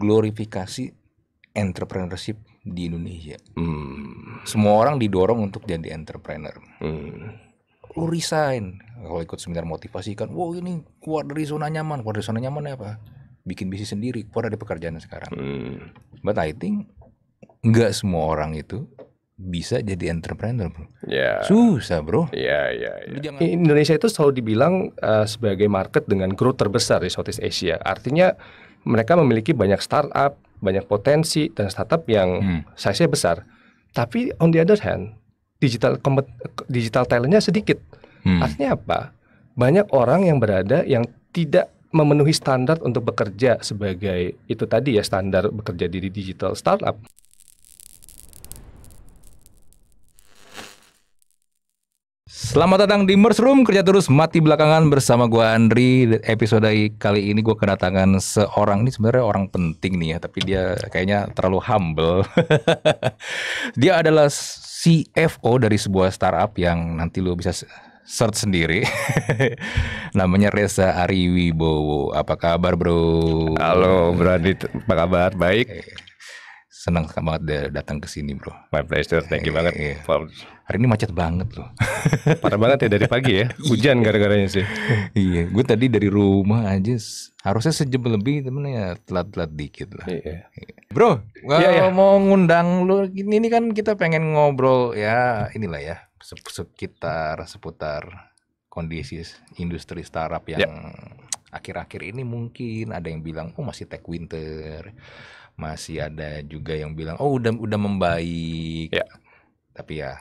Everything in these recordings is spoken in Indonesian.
glorifikasi entrepreneurship di Indonesia. Hmm. Semua orang didorong untuk jadi entrepreneur. Hmm. Lu resign kalau ikut seminar motivasi kan, wow ini keluar dari zona nyaman, keluar dari zona nyaman ya apa? Bikin bisnis sendiri, keluar dari pekerjaan sekarang. Hmm. But I think nggak semua orang itu bisa jadi entrepreneur bro. Yeah. Susah bro. Iya iya. Ya. ya, ya. Indonesia itu selalu dibilang uh, sebagai market dengan growth terbesar di Southeast Asia. Artinya mereka memiliki banyak startup, banyak potensi dan startup yang hmm. size-nya besar. Tapi on the other hand, digital digital talentnya sedikit. Hmm. Artinya apa? Banyak orang yang berada yang tidak memenuhi standar untuk bekerja sebagai itu tadi ya standar bekerja di digital startup. Selamat datang di Mers Room kerja terus mati belakangan bersama gue Andri. Episode kali ini gue kedatangan seorang ini sebenarnya orang penting nih ya, tapi dia kayaknya terlalu humble. dia adalah CFO dari sebuah startup yang nanti lo bisa search sendiri. Namanya Reza Ariwibowo. Apa kabar, Bro? Halo, Bro Apa kabar? Baik. Eh, senang banget dia datang ke sini bro. My pleasure, thank you banget. Iya. Hari ini macet banget loh. Parah banget ya dari pagi ya, hujan iya. gara-garanya sih. iya, gue tadi dari rumah aja harusnya sejam lebih temen ya telat-telat dikit lah. Iya. iya. Bro, iya, iya. mau ngundang lu ini kan kita pengen ngobrol ya inilah ya sekitar seputar kondisi industri startup yang ya. akhir-akhir ini mungkin ada yang bilang oh masih tech winter masih ada juga yang bilang oh udah udah membaik ya. tapi ya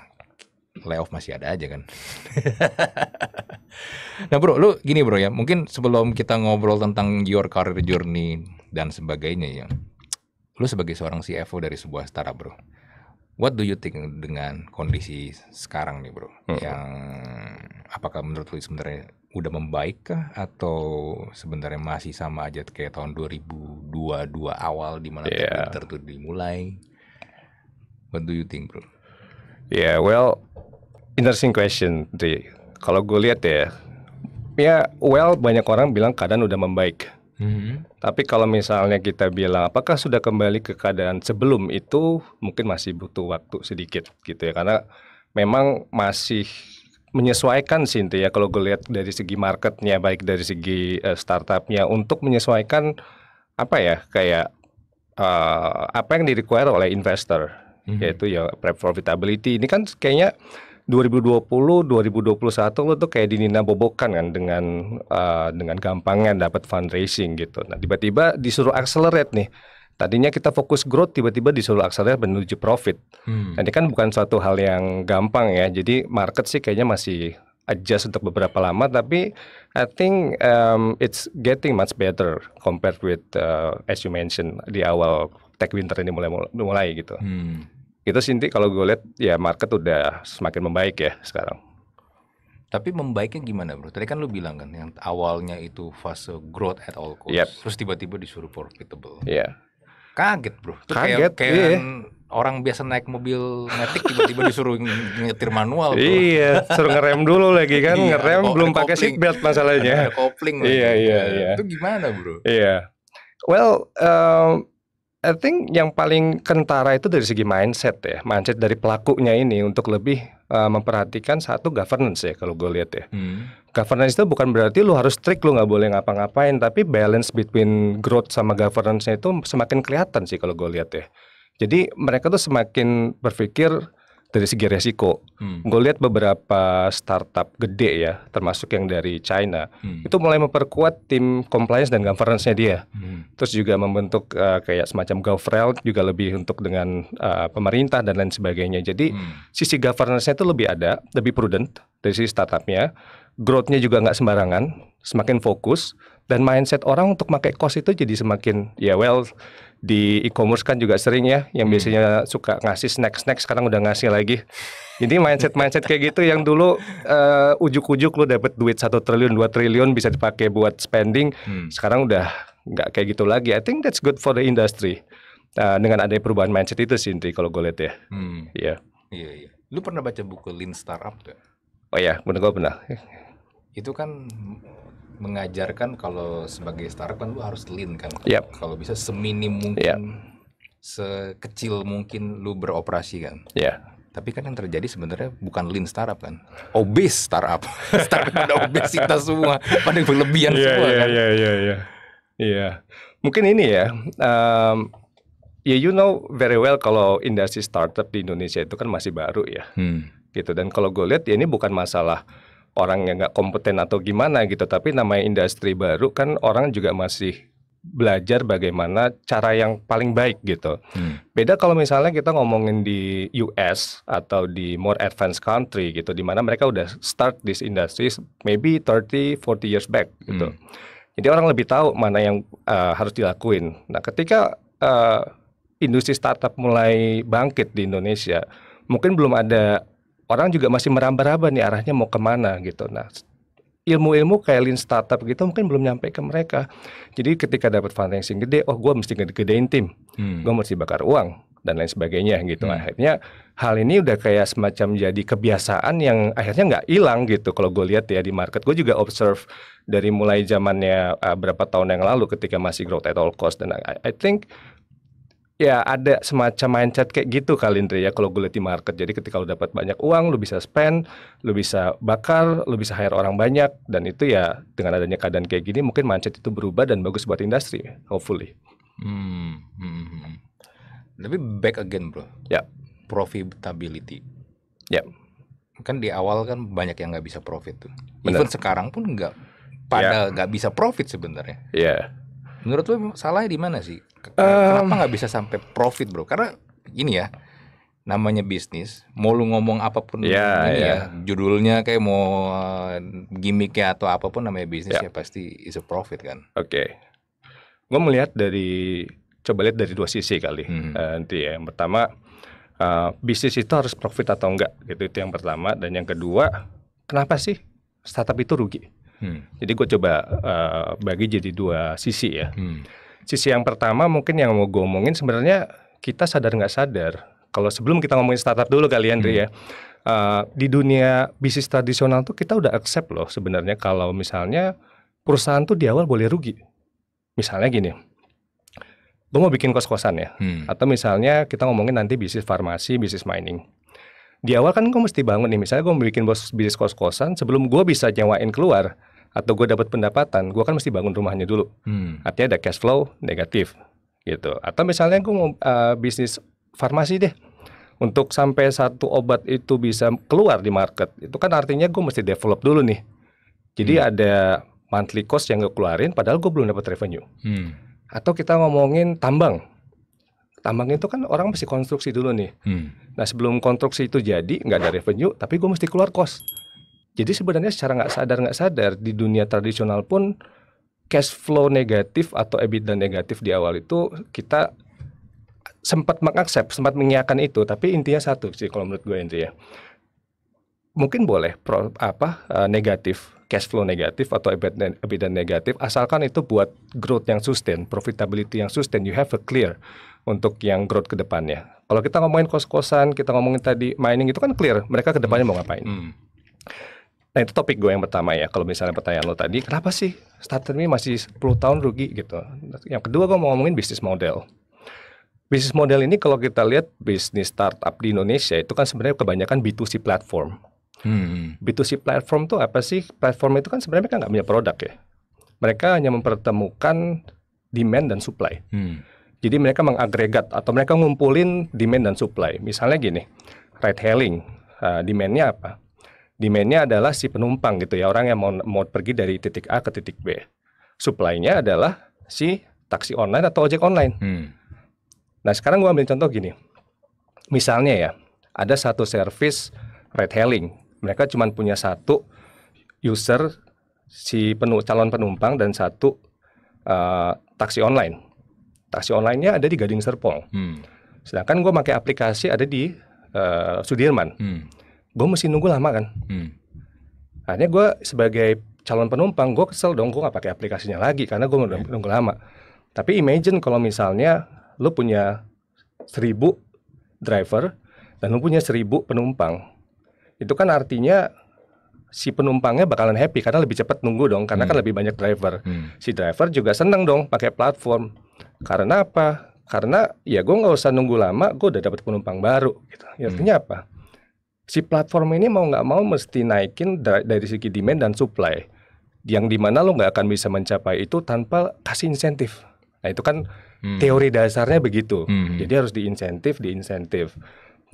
layoff masih ada aja kan nah bro lu gini bro ya mungkin sebelum kita ngobrol tentang your career journey dan sebagainya ya lu sebagai seorang CFO dari sebuah startup bro what do you think dengan kondisi sekarang nih bro hmm. yang apakah menurut lu sebenarnya udah membaik atau sebenarnya masih sama aja kayak tahun 2022 awal di mana yeah. Twitter tuh dimulai? What do you think, bro? Yeah, well, interesting question. Kalau gue lihat ya, ya well banyak orang bilang keadaan udah membaik. Mm -hmm. Tapi kalau misalnya kita bilang apakah sudah kembali ke keadaan sebelum itu mungkin masih butuh waktu sedikit gitu ya karena memang masih menyesuaikan sih itu ya kalau gue lihat dari segi marketnya baik dari segi uh, startupnya untuk menyesuaikan apa ya kayak uh, apa yang di require oleh investor mm -hmm. yaitu ya profitability ini kan kayaknya 2020 2021 lo tuh kayak dinina bobokan kan dengan uh, dengan gampangnya dapat fundraising gitu nah tiba-tiba disuruh accelerate nih Tadinya kita fokus growth tiba-tiba disuruh akselerasi menuju profit. Hmm. Nah, ini kan bukan suatu hal yang gampang ya. Jadi market sih kayaknya masih adjust untuk beberapa lama tapi I think um, it's getting much better compared with uh, as you mentioned di awal tech winter ini mulai mulai gitu. Hmm. Itu sih kalau gue lihat ya market udah semakin membaik ya sekarang. Tapi membaiknya gimana bro? Tadi kan lu bilang kan yang awalnya itu fase growth at all cost, yep. terus tiba-tiba disuruh profitable. Iya. Yeah kaget bro itu kaget kayak, iya. orang biasa naik mobil metik tiba-tiba disuruh nyetir manual bro. iya suruh ngerem dulu lagi kan iya, ngerem ada belum pakai seat belt masalahnya kopling iya iya nah, iya itu gimana bro iya well um, I think yang paling kentara itu dari segi mindset ya, mindset dari pelakunya ini untuk lebih uh, memperhatikan satu governance ya kalau gue lihat ya. Hmm governance itu bukan berarti lu harus strict lu nggak boleh ngapa-ngapain tapi balance between growth sama governance-nya itu semakin kelihatan sih kalau gue lihat ya jadi mereka tuh semakin berpikir dari segi resiko hmm. gue lihat beberapa startup gede ya termasuk yang dari China hmm. itu mulai memperkuat tim compliance dan governance-nya dia hmm. terus juga membentuk uh, kayak semacam govrel juga lebih untuk dengan uh, pemerintah dan lain sebagainya jadi hmm. sisi governance-nya itu lebih ada lebih prudent dari sisi startupnya growth-nya juga nggak sembarangan, semakin fokus dan mindset orang untuk pakai kos itu jadi semakin ya well di e-commerce kan juga sering ya yang hmm. biasanya suka ngasih snack-snack sekarang udah ngasih lagi. Ini mindset-mindset kayak gitu yang dulu uh, ujuk-ujuk lu dapet duit satu triliun, dua triliun bisa dipakai buat spending, hmm. sekarang udah nggak kayak gitu lagi. I think that's good for the industry. Uh, dengan adanya perubahan mindset itu sih, kalau gue lihat ya. Hmm. Yeah. Iya, iya. Lu pernah baca buku Lean Startup tuh? oh ya benar gue benar itu kan mengajarkan kalau sebagai startup kan lu harus lean kan yep. kalau bisa seminim mungkin yep. sekecil mungkin lu beroperasi kan yeah. tapi kan yang terjadi sebenarnya bukan lean startup kan obes startup startup pada obesitas semua pada berlebihan yeah, semua yeah, kan iya iya iya iya mungkin ini ya um, ya you know very well kalau industri startup di Indonesia itu kan masih baru ya hmm gitu dan kalau gue lihat ya ini bukan masalah orang yang nggak kompeten atau gimana gitu tapi namanya industri baru kan orang juga masih belajar bagaimana cara yang paling baik gitu. Hmm. Beda kalau misalnya kita ngomongin di US atau di more advanced country gitu di mana mereka udah start this industry maybe 30 40 years back gitu. Hmm. Jadi orang lebih tahu mana yang uh, harus dilakuin. Nah, ketika uh, industri startup mulai bangkit di Indonesia, mungkin belum ada orang juga masih meraba-raba nih arahnya mau kemana gitu. Nah, ilmu-ilmu kayak lean startup gitu mungkin belum nyampe ke mereka. Jadi ketika dapat fundraising gede, oh gue mesti gedein tim, hmm. gue mesti bakar uang dan lain sebagainya gitu. Hmm. Akhirnya hal ini udah kayak semacam jadi kebiasaan yang akhirnya nggak hilang gitu. Kalau gue lihat ya di market, gue juga observe dari mulai zamannya uh, berapa tahun yang lalu ketika masih growth at all cost dan I, I think Ya ada semacam mindset kayak gitu kali Indri ya kalau gue lihat di market. Jadi ketika lo dapat banyak uang, lo bisa spend, lo bisa bakar, lo bisa hire orang banyak dan itu ya dengan adanya keadaan kayak gini mungkin mindset itu berubah dan bagus buat industri, hopefully. Hmm, hmm, hmm. hmm. Tapi back again bro. Ya. Yeah. Profitability. Ya. Yeah. Kan di awal kan banyak yang nggak bisa profit tuh. Bener. Even sekarang pun nggak pada ya. nggak yeah. bisa profit sebenarnya. Ya. Yeah. Menurut lo salahnya di mana sih? Kenapa nggak um, bisa sampai profit bro? Karena ini ya, namanya bisnis, mau lu ngomong apapun yeah, ini yeah. ya, judulnya kayak mau eh, gimmicknya atau apapun namanya bisnis yeah. ya pasti is a profit kan. Oke, okay. gue melihat dari coba lihat dari dua sisi kali hmm. uh, nanti ya. Yang pertama uh, bisnis itu harus profit atau enggak gitu itu yang pertama dan yang kedua kenapa sih startup itu rugi? Hmm. Jadi gue coba uh, bagi jadi dua sisi ya. Hmm sisi yang pertama mungkin yang mau gue omongin sebenarnya kita sadar nggak sadar. Kalau sebelum kita ngomongin startup dulu kali ya, Andri hmm. ya. Uh, di dunia bisnis tradisional tuh kita udah accept loh sebenarnya kalau misalnya perusahaan tuh di awal boleh rugi. Misalnya gini, gue mau bikin kos-kosan ya, hmm. atau misalnya kita ngomongin nanti bisnis farmasi, bisnis mining. Di awal kan gue mesti bangun nih, misalnya gue mau bikin bisnis kos-kosan, sebelum gue bisa nyewain keluar, atau gue dapat pendapatan, gue kan mesti bangun rumahnya dulu. Hmm. Artinya ada cash flow negatif gitu. Atau misalnya gue mau uh, bisnis farmasi deh. Untuk sampai satu obat itu bisa keluar di market, itu kan artinya gue mesti develop dulu nih. Jadi hmm. ada monthly cost yang gue keluarin, padahal gue belum dapat revenue. Hmm. Atau kita ngomongin tambang, tambang itu kan orang mesti konstruksi dulu nih. Hmm. Nah sebelum konstruksi itu jadi nggak ada revenue, tapi gue mesti keluar cost. Jadi sebenarnya secara nggak sadar nggak sadar di dunia tradisional pun cash flow negatif atau EBITDA negatif di awal itu kita sempat mengaksep, sempat mengiyakan itu, tapi intinya satu sih kalau menurut gue intinya Mungkin boleh pro, apa eh, negatif, cash flow negatif atau EBITDA, negatif asalkan itu buat growth yang sustain, profitability yang sustain, you have a clear untuk yang growth ke depannya. Kalau kita ngomongin kos-kosan, kita ngomongin tadi mining itu kan clear, mereka ke depannya mau ngapain. Hmm. hmm. Nah itu topik gue yang pertama ya Kalau misalnya pertanyaan lo tadi Kenapa sih starter ini masih 10 tahun rugi gitu Yang kedua gue mau ngomongin bisnis model Bisnis model ini kalau kita lihat bisnis startup di Indonesia Itu kan sebenarnya kebanyakan B2C platform hmm. B2C platform tuh apa sih? Platform itu kan sebenarnya mereka nggak punya produk ya Mereka hanya mempertemukan demand dan supply hmm. Jadi mereka mengagregat atau mereka ngumpulin demand dan supply Misalnya gini, ride hailing, uh, demandnya apa? Demandnya adalah si penumpang gitu ya, orang yang mau, mau pergi dari titik A ke titik B. Supply-nya adalah si taksi online atau ojek online. Hmm. Nah sekarang gue ambil contoh gini, misalnya ya, ada satu service ride hailing, mereka cuma punya satu user si penu calon penumpang dan satu uh, taksi online. Taksi online-nya ada di Gading Serpong. Hmm. Sedangkan gue pakai aplikasi ada di uh, Sudirman. Hmm gue mesti nunggu lama kan hmm. akhirnya gue sebagai calon penumpang gue kesel dong gue gak pakai aplikasinya lagi karena gue udah hmm. nunggu lama tapi imagine kalau misalnya lu punya seribu driver dan lu punya seribu penumpang itu kan artinya si penumpangnya bakalan happy karena lebih cepat nunggu dong karena kan hmm. kan lebih banyak driver hmm. si driver juga seneng dong pakai platform karena apa karena ya gue nggak usah nunggu lama gue udah dapat penumpang baru gitu ya hmm. artinya hmm. apa si platform ini mau nggak mau mesti naikin dari segi demand dan supply yang dimana lo nggak akan bisa mencapai itu tanpa kasih insentif nah itu kan hmm. teori dasarnya begitu hmm. jadi harus diinsentif diinsentif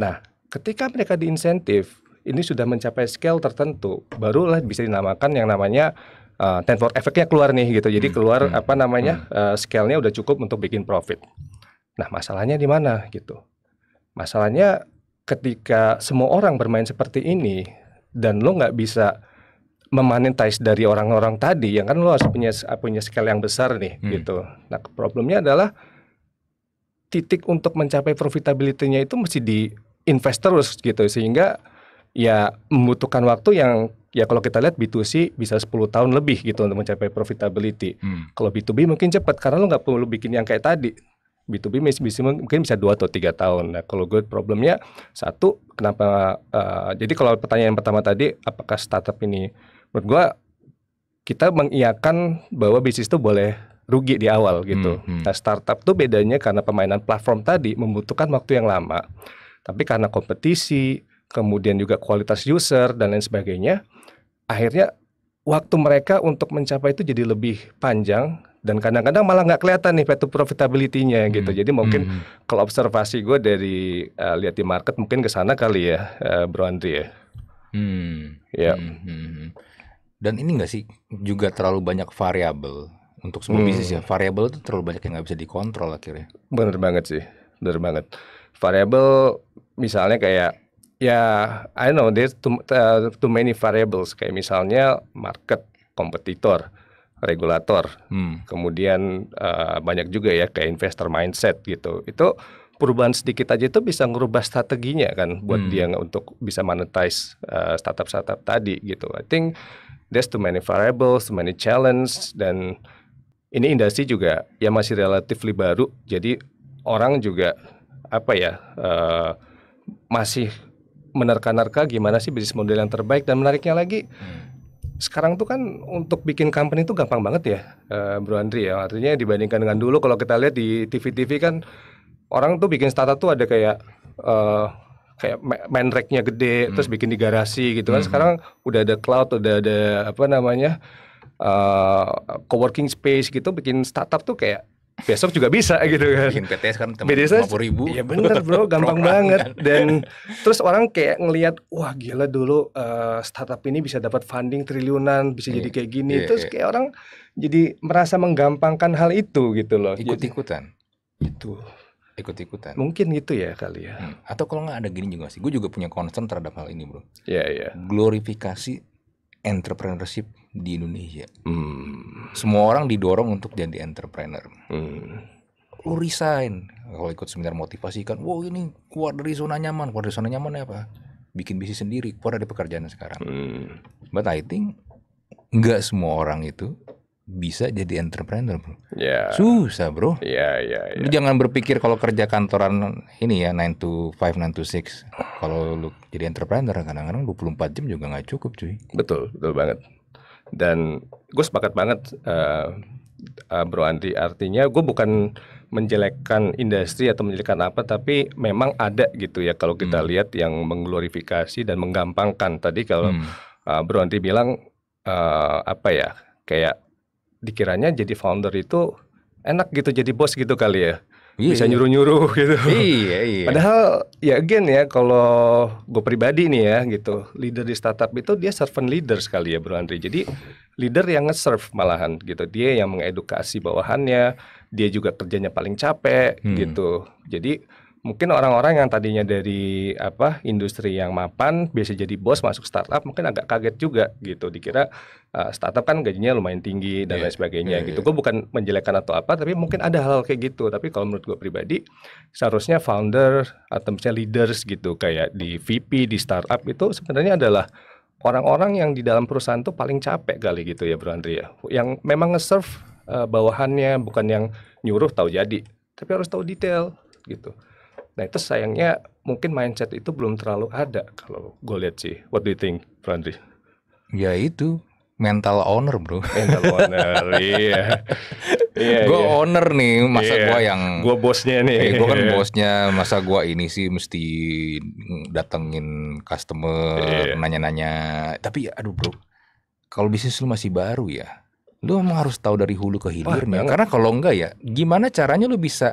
nah ketika mereka diinsentif ini sudah mencapai scale tertentu barulah bisa dinamakan yang namanya uh, eh, tenfold efeknya keluar nih gitu jadi hmm. keluar hmm. apa namanya uh, scale-nya udah cukup untuk bikin profit nah masalahnya di mana gitu masalahnya ketika semua orang bermain seperti ini dan lo nggak bisa memanetize dari orang-orang tadi, yang kan lo harus punya punya skala yang besar nih hmm. gitu. Nah problemnya adalah titik untuk mencapai profitability-nya itu mesti di invest terus gitu sehingga ya membutuhkan waktu yang ya kalau kita lihat B2C bisa 10 tahun lebih gitu untuk mencapai profitability. Hmm. Kalau B2B mungkin cepat karena lo nggak perlu bikin yang kayak tadi. B2B bisa mungkin bisa dua atau tiga tahun. Nah, kalau gue problemnya satu, kenapa? Uh, jadi kalau pertanyaan pertama tadi, apakah startup ini menurut gue kita mengiakan bahwa bisnis itu boleh rugi di awal gitu. Hmm, hmm. Nah, startup tuh bedanya karena pemainan platform tadi membutuhkan waktu yang lama. Tapi karena kompetisi, kemudian juga kualitas user dan lain sebagainya, akhirnya waktu mereka untuk mencapai itu jadi lebih panjang dan kadang-kadang malah nggak kelihatan nih petu profitability-nya hmm, gitu. Jadi mungkin hmm. kalau observasi gue dari uh, lihat di market mungkin ke sana kali ya, uh, Bro Andri ya. Hmm. Ya. Hmm, hmm. Hmm. Dan ini nggak sih juga terlalu banyak variabel untuk sebuah hmm. bisnis ya. Variabel itu terlalu banyak yang nggak bisa dikontrol akhirnya. Bener banget sih, bener banget. Variabel misalnya kayak ya I know there's too, uh, too many variables kayak misalnya market kompetitor regulator, hmm. kemudian uh, banyak juga ya kayak investor mindset gitu. Itu perubahan sedikit aja itu bisa ngerubah strateginya kan buat hmm. dia untuk bisa monetize uh, eh, startup startup tadi gitu. I think there's too many variables, too many challenge dan ini industri juga ya masih relatif baru. Jadi orang juga apa ya uh, masih menerka-nerka gimana sih bisnis model yang terbaik dan menariknya lagi. Hmm sekarang tuh kan untuk bikin company itu gampang banget ya, uh, Bro Andri ya. Artinya dibandingkan dengan dulu kalau kita lihat di TV-TV kan orang tuh bikin startup tuh ada kayak uh, kayak main racknya gede, hmm. terus bikin di garasi gitu kan. Hmm. Sekarang udah ada cloud, udah ada apa namanya uh, co-working space gitu, bikin startup tuh kayak besok juga bisa iya, gitu kan. Bikin PT kan teman 50 ribu. Iya bener bro, gampang banget. Dan terus orang kayak ngelihat, wah gila dulu uh, startup ini bisa dapat funding triliunan, bisa iya, jadi kayak gini. Iya, terus kayak orang jadi merasa menggampangkan hal itu gitu loh. Ikut-ikutan. Itu ikut-ikutan. Mungkin gitu ya kali ya. Hmm. Atau kalau nggak ada gini juga sih, gue juga punya concern terhadap hal ini bro. Iya yeah, iya. Yeah. Glorifikasi entrepreneurship di Indonesia. Hmm. Semua orang didorong untuk jadi entrepreneur. Hmm. Lu resign kalau ikut seminar motivasi kan, wow ini keluar dari zona nyaman, keluar dari zona nyaman ya apa? Bikin bisnis sendiri, keluar dari pekerjaan sekarang. Hmm. But I think nggak semua orang itu bisa jadi entrepreneur, bro. Yeah. Susah, bro. Iya, yeah, iya, yeah, yeah. Lu jangan berpikir kalau kerja kantoran ini ya 9 to 5, 9 to 6. Kalau lu jadi entrepreneur kadang-kadang 24 jam juga nggak cukup, cuy. Betul, betul banget. Dan gue sepakat banget uh, uh, Bro Andri, artinya gue bukan menjelekkan industri atau menjelekkan apa tapi memang ada gitu ya kalau kita hmm. lihat yang mengglorifikasi dan menggampangkan. Tadi kalau hmm. uh, Bro Andri bilang uh, apa ya? kayak dikiranya jadi founder itu enak gitu jadi bos gitu kali ya. Iya, bisa iya. nyuruh-nyuruh gitu. Iya, iya. Padahal ya again ya kalau gue pribadi nih ya gitu, leader di startup itu dia servant leader sekali ya Bro Andri. Jadi leader yang nge-serve malahan gitu. Dia yang mengedukasi bawahannya, dia juga kerjanya paling capek hmm. gitu. Jadi mungkin orang-orang yang tadinya dari apa industri yang mapan biasa jadi bos masuk startup mungkin agak kaget juga gitu dikira uh, startup kan gajinya lumayan tinggi dan yeah. lain sebagainya yeah, gitu yeah. gue bukan menjelekkan atau apa tapi mungkin ada hal-hal kayak gitu tapi kalau menurut gue pribadi seharusnya founder atau misalnya leaders gitu kayak di VP di startup itu sebenarnya adalah orang-orang yang di dalam perusahaan tuh paling capek kali gitu ya Bro Andrea ya. yang memang nge-serve uh, bawahannya bukan yang nyuruh tahu jadi tapi harus tahu detail gitu Nah itu sayangnya mungkin mindset itu belum terlalu ada kalau gue lihat sih. What do you think, Fandri? Ya itu mental owner bro. Mental owner, iya. yeah, gue yeah. owner nih, masa yeah. gue yang. Gue bosnya nih. Eh, gue kan iya. bosnya, masa gue ini sih mesti datengin customer, iya. nanya-nanya. Yeah. Tapi ya, aduh bro, kalau bisnis lu masih baru ya, lu emang harus tahu dari hulu ke hilirnya. Karena kalau enggak ya, gimana caranya lu bisa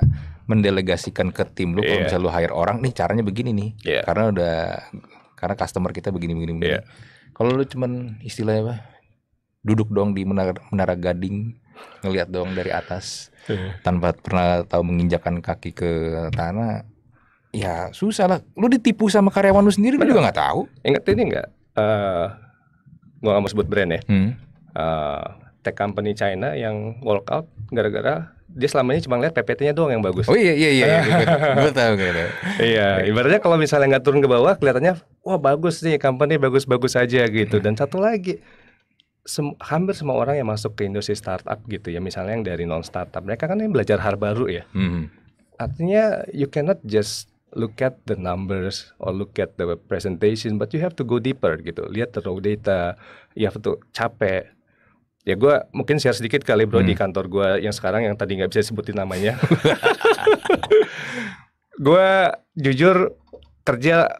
mendelegasikan ke tim lu yeah. kalau iya. misalnya lu hire orang nih caranya begini nih yeah. karena udah karena customer kita begini begini, begini. Yeah. kalau lu cuman istilahnya apa duduk dong di menara, menara gading ngelihat dong dari atas iya. tanpa pernah tahu menginjakan kaki ke tanah ya susah lah lu ditipu sama karyawan lu sendiri lu juga nggak tahu ingat ini nggak uh, eh, gua nggak mau sebut brand ya hmm. uh, tech company China yang walkout gara-gara dia selama ini cuma lihat PPT-nya doang yang bagus. Oh iya iya iya, gue tahu gue Iya, ibaratnya kalau misalnya nggak turun ke bawah, kelihatannya wah bagus nih, company bagus-bagus aja gitu. Dan satu lagi, sem hampir semua orang yang masuk ke industri startup gitu ya, misalnya yang dari non startup, mereka kan yang belajar hal baru ya. Hmm. Artinya you cannot just look at the numbers or look at the presentation, but you have to go deeper gitu. Lihat the raw data, you have to capek ya gue mungkin share sedikit kali bro hmm. di kantor gue yang sekarang yang tadi nggak bisa sebutin namanya gue jujur kerja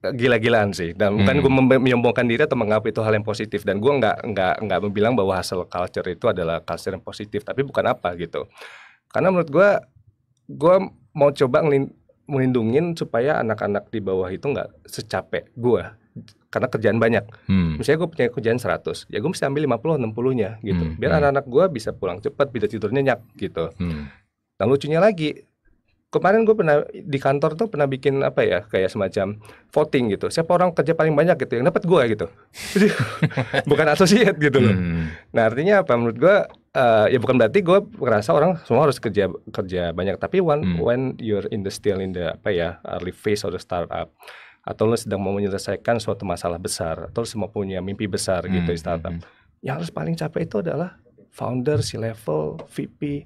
gila-gilaan sih dan bukan hmm. gue menyombongkan diri atau menganggap itu hal yang positif dan gue nggak nggak nggak membilang bahwa hasil culture itu adalah culture yang positif tapi bukan apa gitu karena menurut gue gue mau coba ngelindungin supaya anak-anak di bawah itu nggak secapek gue karena kerjaan banyak. Hmm. Misalnya gue punya kerjaan 100, ya gue mesti ambil 50 60-nya gitu. Hmm. Biar hmm. anak-anak hmm. gue bisa pulang cepat, bisa tidur nyenyak gitu. Hmm. Nah, lucunya lagi kemarin gue pernah di kantor tuh pernah bikin apa ya kayak semacam voting gitu siapa orang kerja paling banyak gitu yang dapat gue gitu bukan asosiat gitu loh hmm. nah artinya apa menurut gue uh, ya bukan berarti gue merasa orang semua harus kerja kerja banyak tapi when hmm. when you're in the still in the apa ya early phase of the startup atau lo sedang mau menyelesaikan suatu masalah besar atau lo semua punya mimpi besar hmm. gitu di hmm, startup. Hmm. Yang harus paling capek itu adalah founder, si level VP.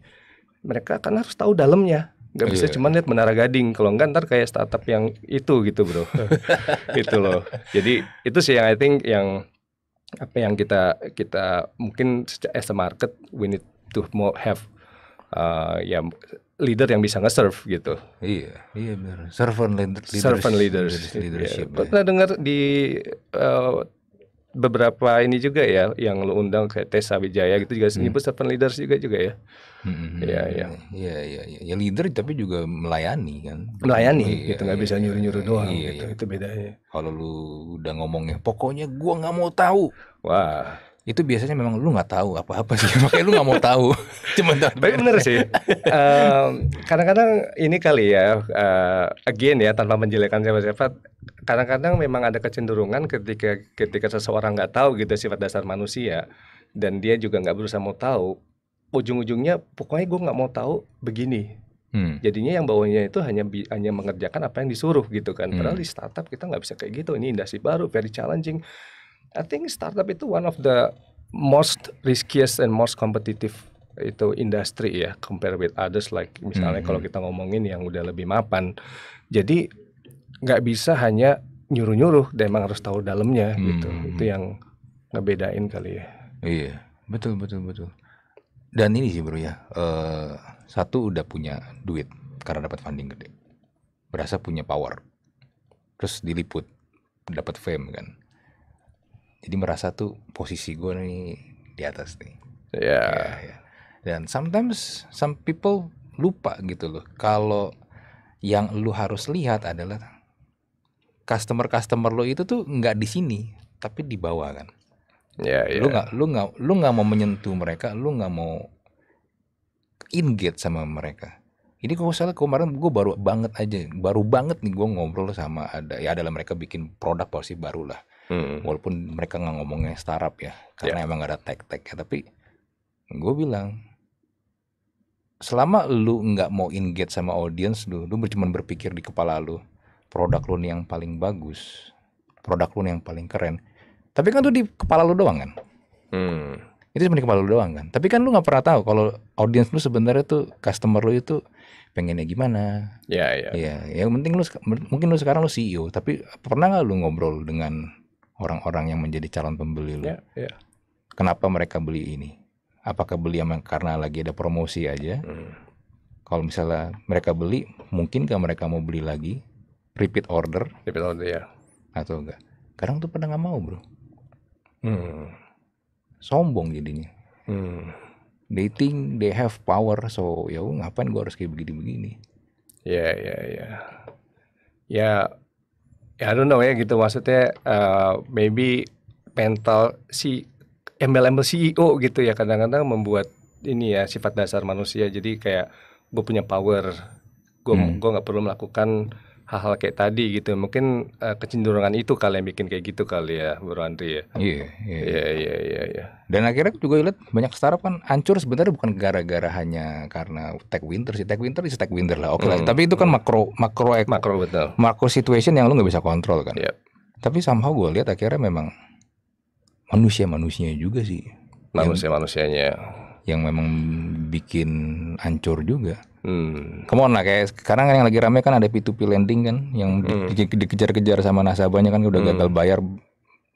Mereka kan harus tahu dalamnya. Gak iya, bisa yeah. cuma lihat menara gading. Kalau enggak ntar kayak startup yang itu gitu bro. itu loh. Jadi itu sih yang I think yang apa yang kita kita mungkin as a market we need to have uh, ya leader yang bisa nge-serve gitu. Iya, iya benar. Servant leader, leaders. Servant leaders. leadership. Iya. yeah. ya. dengar di uh, beberapa ini juga ya yang lo undang kayak Tessa Wijaya gitu juga hmm. nyebut servant leaders juga juga ya. Hmm, iya, iya iya. Iya iya ya. leader tapi juga melayani kan. Melayani ya, gitu nggak ya, bisa iya, nyuruh-nyuruh iya, doang gitu. Itu bedanya. Kalau lu udah ngomongnya pokoknya gua nggak mau tahu. Wah itu biasanya memang lu nggak tahu apa-apa sih makanya lu nggak mau tahu cuman tapi bener sih kadang kadang-kadang ini kali ya uh, again ya tanpa menjelekkan siapa-siapa kadang-kadang memang ada kecenderungan ketika ketika seseorang nggak tahu gitu sifat dasar manusia dan dia juga nggak berusaha mau tahu ujung-ujungnya pokoknya gue nggak mau tahu begini Hmm. Jadinya yang bawahnya itu hanya hanya mengerjakan apa yang disuruh gitu kan. Hmm. Padahal di startup kita nggak bisa kayak gitu. Ini industri baru, very challenging. I think startup itu one of the most riskiest and most competitive itu industri ya compare with others like misalnya mm -hmm. kalau kita ngomongin yang udah lebih mapan jadi nggak bisa hanya nyuruh nyuruh dan emang harus tahu dalamnya mm -hmm. gitu itu yang ngebedain kali ya iya betul betul betul dan ini sih bro ya uh, satu udah punya duit karena dapat funding gede berasa punya power terus diliput dapat fame kan jadi merasa tuh posisi gue nih di atas nih. Ya. Yeah. Yeah, yeah. Dan sometimes some people lupa gitu loh. Kalau yang lu harus lihat adalah customer-customer lo itu tuh nggak di sini, tapi di bawah kan. Ya, yeah, yeah. Lu nggak lu nggak lu nggak mau menyentuh mereka, lu nggak mau engage sama mereka. Ini kalau salah kemarin gue baru banget aja, baru banget nih gue ngobrol sama ada ya adalah mereka bikin produk pasti barulah hmm. walaupun mereka nggak ngomongnya startup ya karena yeah. emang gak ada tag-tag ya tapi gue bilang selama lu nggak mau engage sama audience lu lu cuma berpikir di kepala lu produk lu yang paling bagus produk lu yang paling keren tapi kan tuh di kepala lu doang kan hmm. itu cuma di kepala lu doang kan tapi kan lu nggak pernah tahu kalau audience lu sebenarnya tuh customer lu itu pengennya gimana ya, ya. Iya, yeah, Iya, ya yang penting lu mungkin lu sekarang lu CEO tapi pernah nggak lu ngobrol dengan orang-orang yang menjadi calon pembeli lu. Yeah, yeah. Kenapa mereka beli ini? Apakah beli yang karena lagi ada promosi aja? Mm. Kalau misalnya mereka beli, mungkinkah mereka mau beli lagi? Repeat order? Repeat order ya. Yeah. Atau enggak? Kadang tuh pada nggak mau bro. Mm. Sombong jadinya. Mm. They think they have power, so ya ngapain gue harus kayak begini-begini? Ya, yeah, ya, yeah, ya. Yeah. Ya, I don't know ya gitu maksudnya uh, maybe mental si embel CEO gitu ya kadang-kadang membuat ini ya sifat dasar manusia jadi kayak gue punya power gue hmm. gue nggak perlu melakukan hal-hal kayak tadi gitu. Mungkin uh, kecenderungan itu kali yang bikin kayak gitu kali ya, Bro Andri ya. Iya, iya, iya, iya, iya. Dan akhirnya juga lihat banyak startup kan hancur sebenarnya bukan gara-gara hanya karena tech winter sih. Tech winter sih tech winter lah, oke okay hmm. Tapi itu kan hmm. makro makro makro betul. Makro situation yang lu nggak bisa kontrol kan. Yep. Tapi somehow gue lihat akhirnya memang manusia-manusia juga sih. Manusia-manusianya yang memang bikin hancur juga. Hmm. Come on lah kayak sekarang kan yang lagi rame kan ada P2P lending kan yang hmm. di, dikejar-kejar sama nasabahnya kan udah hmm. gagal bayar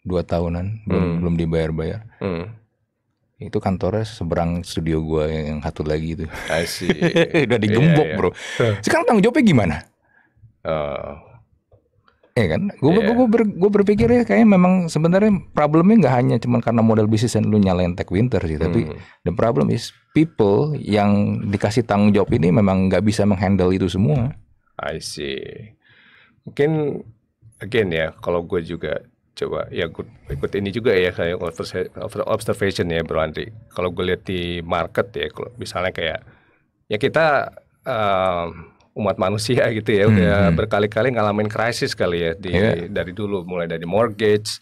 dua tahunan belum hmm. belum dibayar-bayar. Hmm. Itu kantornya seberang studio gua yang satu lagi itu. I udah digembok, yeah, yeah. Bro. Sekarang tanggung jawabnya gimana? Uh, ya kan gue yeah. gue ber, gue berpikir ya kayaknya memang sebenarnya problemnya nggak hanya cuman karena model bisnis yang lu nyalain tech winter sih tapi hmm. the problem is people yang dikasih tanggung jawab ini memang nggak bisa menghandle itu semua I see mungkin again ya kalau gue juga coba ya ikut ikut ini juga ya kayak observation ya Bro Andri kalau gue lihat di market ya kalau misalnya kayak ya kita um, umat manusia gitu ya udah hmm, hmm. berkali-kali ngalamin krisis kali ya di yeah. dari dulu mulai dari mortgage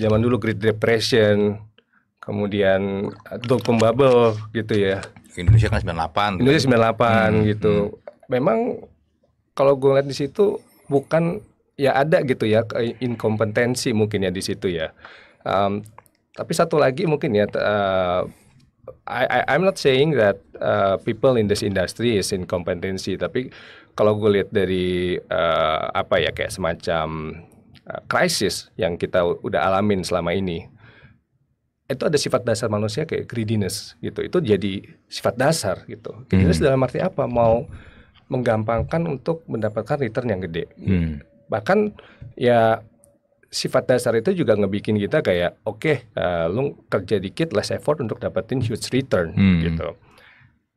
zaman dulu Great Depression kemudian dot-com eh, bubble gitu ya Indonesia kan 98 gitu. Indonesia 98 puluh hmm. gitu hmm. memang kalau gue lihat di situ bukan ya ada gitu ya inkompetensi mungkin ya di situ ya um, tapi satu lagi mungkin ya uh, I, I I'm not saying that uh, people in this industry is competency, tapi kalau gue lihat dari uh, apa ya kayak semacam uh, krisis yang kita udah alamin selama ini, itu ada sifat dasar manusia kayak greediness gitu. Itu jadi sifat dasar gitu. Greediness hmm. dalam arti apa? Mau menggampangkan untuk mendapatkan return yang gede. Hmm. Bahkan ya sifat dasar itu juga ngebikin kita kayak oke okay, uh, eh, lu kerja dikit less effort untuk dapetin huge return hmm. gitu.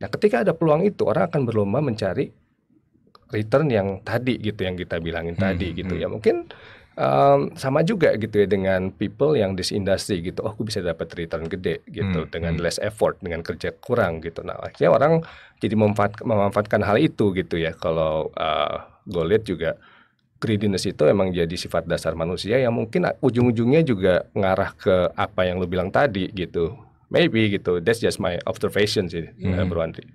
Nah, ketika ada peluang itu orang akan berlomba mencari return yang tadi gitu yang kita bilangin hmm. tadi gitu hmm. ya. Mungkin um, sama juga gitu ya dengan people yang di industri gitu. Oh, aku bisa dapat return gede gitu hmm. dengan hmm. less effort, dengan kerja kurang gitu. Nah, akhirnya orang jadi memanfaatkan, memanfaatkan hal itu gitu ya. Kalau uh, eh, gue lihat juga greediness itu emang jadi sifat dasar manusia yang mungkin ujung-ujungnya juga ngarah ke apa yang lu bilang tadi gitu. Maybe gitu. That's just my observation sih, eh, hmm. Bro Andri.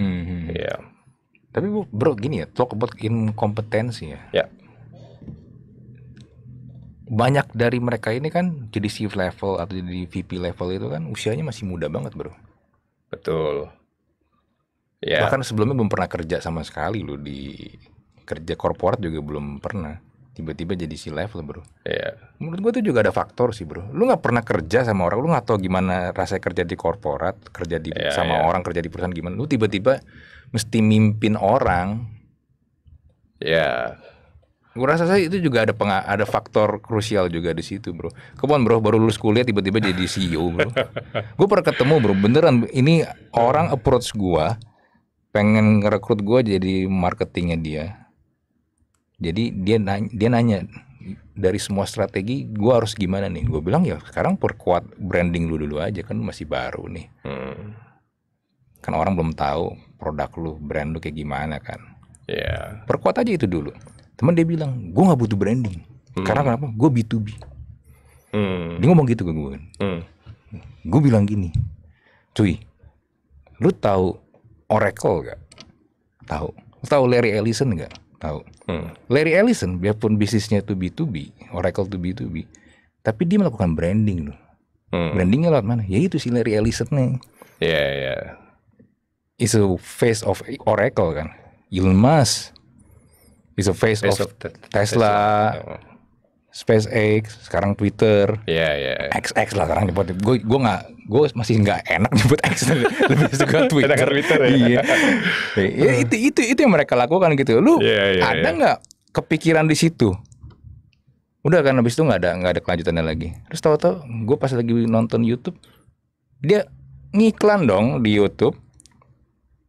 Hmm. hmm. Ya. Yeah. Tapi bro gini ya, talk about incompetence ya. Ya. Banyak dari mereka ini kan jadi chief level atau jadi VP level itu kan usianya masih muda banget, Bro. Betul. Yeah. Bahkan sebelumnya belum pernah kerja sama sekali loh di kerja korporat juga belum pernah tiba-tiba jadi si level bro. Iya. Menurut gua tuh juga ada faktor sih bro. Lu nggak pernah kerja sama orang, lu nggak tahu gimana rasanya kerja di korporat, kerja di yeah, sama yeah. orang, kerja di perusahaan gimana. Lu tiba-tiba mesti mimpin orang. Iya. Gua rasa sih itu juga ada ada faktor krusial juga di situ bro. Kebon bro baru lulus kuliah tiba-tiba jadi CEO bro. Gua pernah ketemu bro beneran ini orang approach gua pengen ngerekrut gua jadi marketingnya dia jadi dia nanya, dia nanya dari semua strategi gue harus gimana nih? Gue bilang ya sekarang perkuat branding lu dulu aja kan masih baru nih. Hmm. Kan orang belum tahu produk lu, brand lu kayak gimana kan. Yeah. Perkuat aja itu dulu. teman dia bilang gue nggak butuh branding. Hmm. Karena kenapa? Gue B2B. Hmm. Dia ngomong gitu ke gue. Kan. Hmm. Gue bilang gini, cuy, lu tahu Oracle gak? Tahu. tahu Larry Ellison gak? Tahu. Hmm. Larry Ellison biarpun bisnisnya to B2B, Oracle to B2B, tapi dia melakukan branding loh. Hmm. Brandingnya lewat mana? Ya itu si Larry Ellison nih. Ya yeah, ya. Yeah. Is a face of Oracle kan. Elon Musk is a face, face of, of te Tesla. Tesla. Hmm. SpaceX, sekarang Twitter, yeah, yeah. XX lah sekarang. Gue gue nggak gue masih nggak enak nyebut X lebih suka Twitter, Twitter ya? iya ya, itu itu itu yang mereka lakukan gitu lu yeah, yeah, iya. ada nggak yeah. kepikiran di situ udah kan habis itu nggak ada nggak ada kelanjutannya lagi terus tahu-tahu gue pas lagi nonton YouTube dia ngiklan dong di YouTube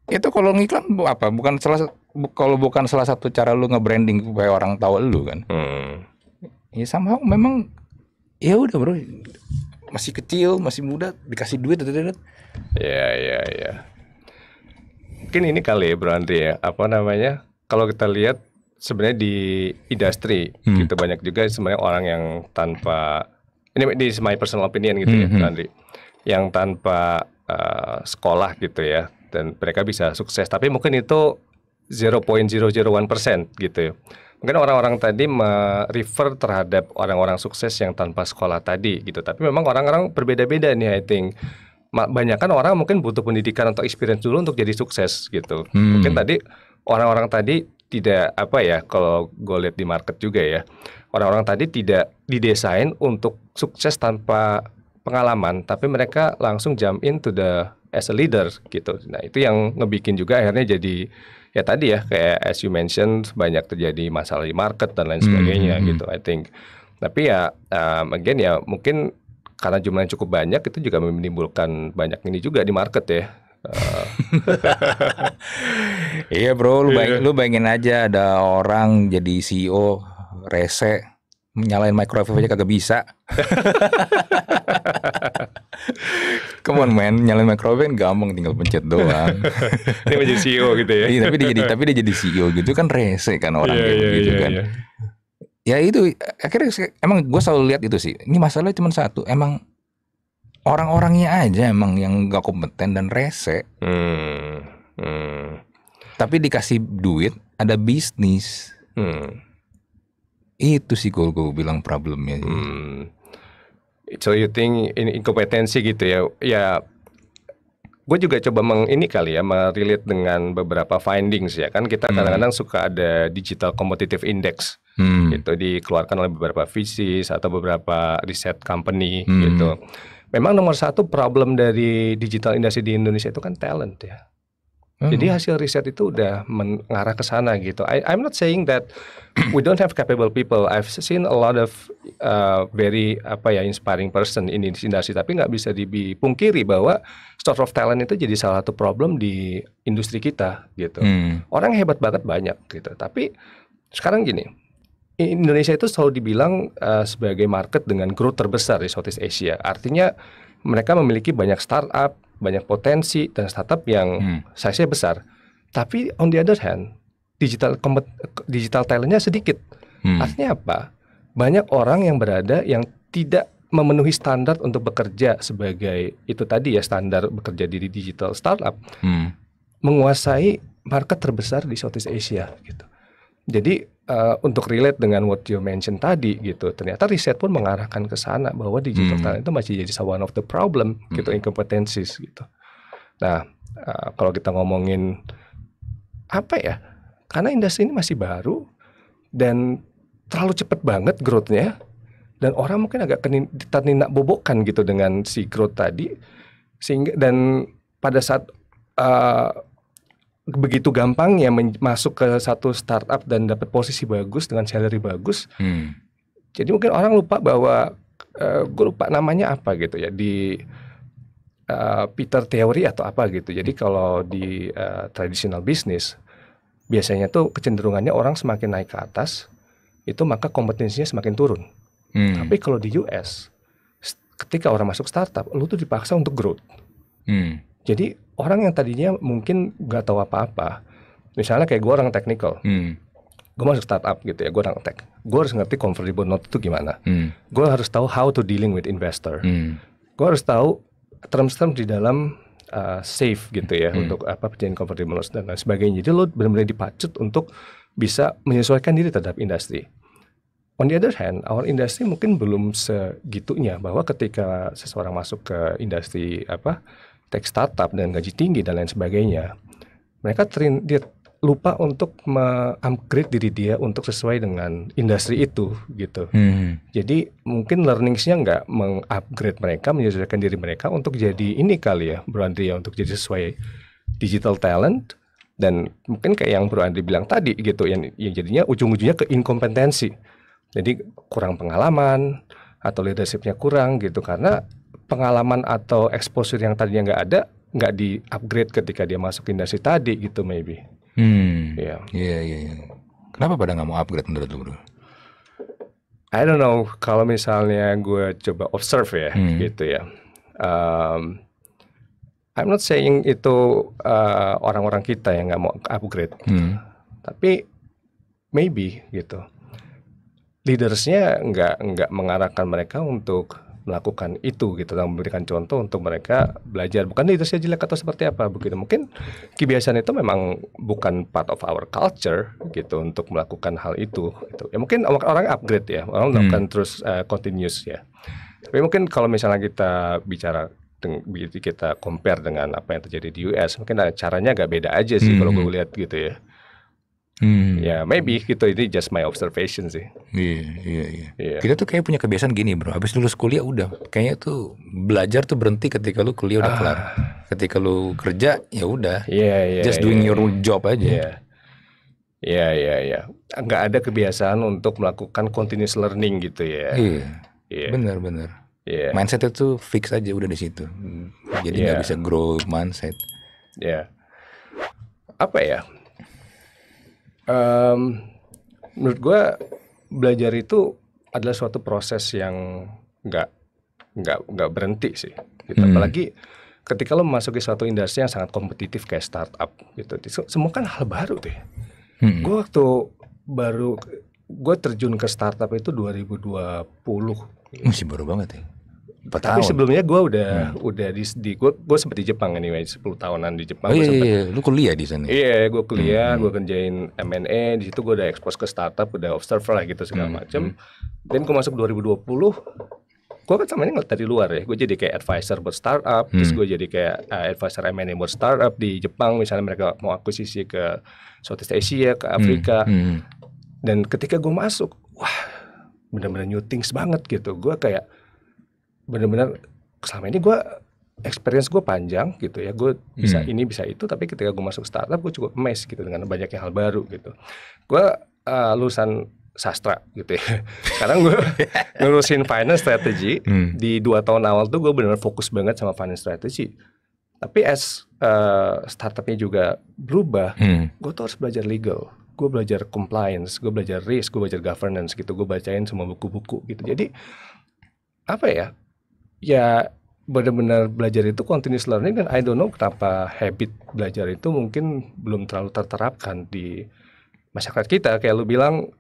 itu kalau ngiklan apa bukan salah kalau bukan salah satu cara lu nge-branding supaya orang tahu lu kan hmm. ya sama memang ya udah bro masih kecil masih muda dikasih duit dan Iya, iya, iya. mungkin ini kali ya Bro Andri ya apa namanya kalau kita lihat sebenarnya di industri hmm. kita gitu, banyak juga sebenarnya orang yang tanpa ini di my personal opinion gitu ya, hmm. ya Bro Andri yang tanpa uh, sekolah gitu ya dan mereka bisa sukses tapi mungkin itu 0.001 gitu ya mungkin orang-orang tadi refer terhadap orang-orang sukses yang tanpa sekolah tadi gitu. Tapi memang orang-orang berbeda-beda nih I think. Banyak kan orang mungkin butuh pendidikan atau experience dulu untuk jadi sukses gitu. Hmm. Mungkin tadi orang-orang tadi tidak apa ya kalau gue lihat di market juga ya. Orang-orang tadi tidak didesain untuk sukses tanpa pengalaman, tapi mereka langsung jump into the as a leader gitu. Nah, itu yang ngebikin juga akhirnya jadi ya tadi ya kayak as you mentioned banyak terjadi masalah di market dan lain sebagainya mm -hmm. gitu I think tapi ya um, again ya mungkin karena jumlahnya cukup banyak itu juga menimbulkan banyak ini juga di market ya uh. iya bro lu yeah. Iya. lu bayangin aja ada orang jadi CEO rese nyalain microwave aja kagak bisa. Come on man, nyalain microwave kan gampang tinggal pencet doang. dia jadi CEO gitu ya. Iya, tapi dia jadi tapi dia jadi CEO gitu kan rese kan orang yeah, iya, iya, yeah, gitu yeah, kan. Yeah. Ya itu akhirnya emang gue selalu lihat itu sih. Ini masalahnya cuma satu, emang orang-orangnya aja emang yang gak kompeten dan rese. Hmm. Hmm. Tapi dikasih duit ada bisnis. Hmm itu sih gue gue bilang problemnya. Hmm. So you think in inkompetensi gitu ya? Ya, gue juga coba meng ini kali ya, merilis dengan beberapa findings ya kan kita hmm. kadang-kadang hmm. suka ada digital competitive index hmm. itu dikeluarkan oleh beberapa VCs atau beberapa riset company hmm. gitu. Memang nomor satu problem dari digital industry di Indonesia itu kan talent ya. Oh. Jadi hasil riset itu udah mengarah ke sana gitu. I, I'm not saying that we don't have capable people. I've seen a lot of uh, very apa ya inspiring person in this industry. tapi nggak bisa dipungkiri bahwa store of talent itu jadi salah satu problem di industri kita gitu. Hmm. Orang hebat banget banyak gitu, tapi sekarang gini, Indonesia itu selalu dibilang uh, sebagai market dengan growth terbesar di Southeast Asia. Artinya mereka memiliki banyak startup, banyak potensi dan startup yang hmm. size-nya besar. Tapi on the other hand, digital digital talentnya sedikit. Hmm. Artinya apa? Banyak orang yang berada yang tidak memenuhi standar untuk bekerja sebagai itu tadi ya standar bekerja di digital startup hmm. menguasai market terbesar di Southeast Asia gitu. Jadi Eh, untuk relate dengan what you mention tadi gitu. Ternyata riset pun mengarahkan ke sana bahwa digital hmm. talent itu masih jadi one of the problem gitu, hmm. gitu incompetencies gitu. Nah, uh, kalau kita ngomongin apa ya? Karena industri ini masih baru dan terlalu cepat banget growth-nya dan orang mungkin agak terninak bobokan gitu dengan si growth tadi sehingga dan pada saat uh, begitu gampang ya masuk ke satu startup dan dapat posisi bagus dengan salary bagus. Hmm. Jadi mungkin orang lupa bahwa uh, eh, gue lupa namanya apa gitu ya di uh, Peter Theory atau apa gitu. Jadi kalau di uh, traditional business biasanya tuh kecenderungannya orang semakin naik ke atas itu maka kompetensinya semakin turun. Hmm. Tapi kalau di US ketika orang masuk startup, lu tuh dipaksa untuk growth. Hmm. Jadi orang yang tadinya mungkin gak tahu apa-apa misalnya kayak gue orang teknikal hmm. gue masuk startup gitu ya gue orang tech gue harus ngerti convertible note itu gimana hmm. gue harus tahu how to dealing with investor hmm. gue harus tahu terms-terms di dalam uh, safe gitu ya hmm. untuk apa perjanjian convertible notes dan lain sebagainya jadi lo benar-benar dipacut untuk bisa menyesuaikan diri terhadap industri On the other hand, our industry mungkin belum segitunya bahwa ketika seseorang masuk ke industri apa tech startup dengan gaji tinggi dan lain sebagainya, mereka terin, dia lupa untuk upgrade diri dia untuk sesuai dengan industri itu gitu. Hmm. Jadi mungkin learningsnya nggak mengupgrade mereka menyesuaikan diri mereka untuk jadi ini kali ya Bro Andri ya untuk jadi sesuai digital talent dan mungkin kayak yang Bro Andri bilang tadi gitu yang, yang jadinya ujung-ujungnya ke inkompetensi. Jadi kurang pengalaman atau leadershipnya kurang gitu karena pengalaman atau exposure yang tadinya nggak ada nggak di upgrade ketika dia masuk industri tadi gitu maybe. Hmm. yeah, yeah, yeah. Iya. Kenapa pada nggak mau upgrade menurut lu? I don't know kalau misalnya gue coba observe ya hmm. gitu ya. Um, I'm not saying itu uh, orang-orang uh, kita yang nggak mau upgrade, hmm. tapi maybe gitu leadersnya nggak nggak mengarahkan mereka untuk melakukan itu gitu dan memberikan contoh untuk mereka belajar bukan itu saya jelek atau seperti apa begitu mungkin kebiasaan itu memang bukan part of our culture gitu untuk melakukan hal itu gitu ya mungkin orang upgrade ya orang hmm. melakukan terus uh, continuous ya tapi mungkin kalau misalnya kita bicara kita compare dengan apa yang terjadi di US mungkin caranya agak beda aja sih hmm. kalau gue lihat gitu ya Hmm. Ya, yeah, maybe gitu ini just my observation sih. Iya, iya, iya, iya. Kita tuh kayak punya kebiasaan gini, Bro. Habis lulus kuliah udah kayaknya tuh belajar tuh berhenti ketika lu kuliah udah ah. kelar. Ketika lu kerja ya udah. Iya, yeah, iya. Yeah, just iya, doing yeah, your yeah. job aja. Iya. Iya, iya, iya. Enggak ada kebiasaan untuk melakukan continuous learning gitu ya. Iya. Yeah. Benar, benar. Yeah. Mindset itu fix aja udah di situ. Jadi nggak yeah. bisa grow mindset. Iya. Yeah. Apa ya? um, menurut gue belajar itu adalah suatu proses yang nggak nggak nggak berhenti sih gitu. hmm. apalagi ketika lo memasuki suatu industri yang sangat kompetitif kayak startup gitu semua kan hal baru tuh hmm. gue waktu baru gue terjun ke startup itu 2020 masih baru banget ya tapi tahun. sebelumnya gue udah hmm. udah di, di gue gue sempet di Jepang anyway 10 tahunan di Jepang. Oh, iya, iya, iya. lu kuliah di sana. Iya, gue kuliah, hmm. gue hmm. kerjain M&A di situ gue udah expose ke startup, udah observer lah gitu segala hmm. macam. Dan hmm. gue masuk 2020 gue kan sama ini nggak dari luar ya gue jadi kayak advisor buat startup hmm. terus gue jadi kayak uh, advisor M&A buat startup di Jepang misalnya mereka mau akuisisi ke Southeast Asia ke hmm, Afrika hmm. Hmm. dan ketika gue masuk wah benar-benar new things banget gitu gue kayak benar-benar selama ini gue experience gue panjang gitu ya gue bisa hmm. ini bisa itu tapi ketika gue masuk startup gue cukup mes gitu dengan banyaknya hal baru gitu gue uh, lulusan sastra gitu ya sekarang gue ngurusin finance strategy hmm. di dua tahun awal tuh gue benar fokus banget sama finance strategy tapi as uh, startupnya juga berubah hmm. gue tuh harus belajar legal gue belajar compliance gue belajar risk gue belajar governance gitu gue bacain semua buku-buku gitu jadi apa ya ya benar-benar belajar itu continuous learning dan I don't know kenapa habit belajar itu mungkin belum terlalu terterapkan di masyarakat kita kayak lu bilang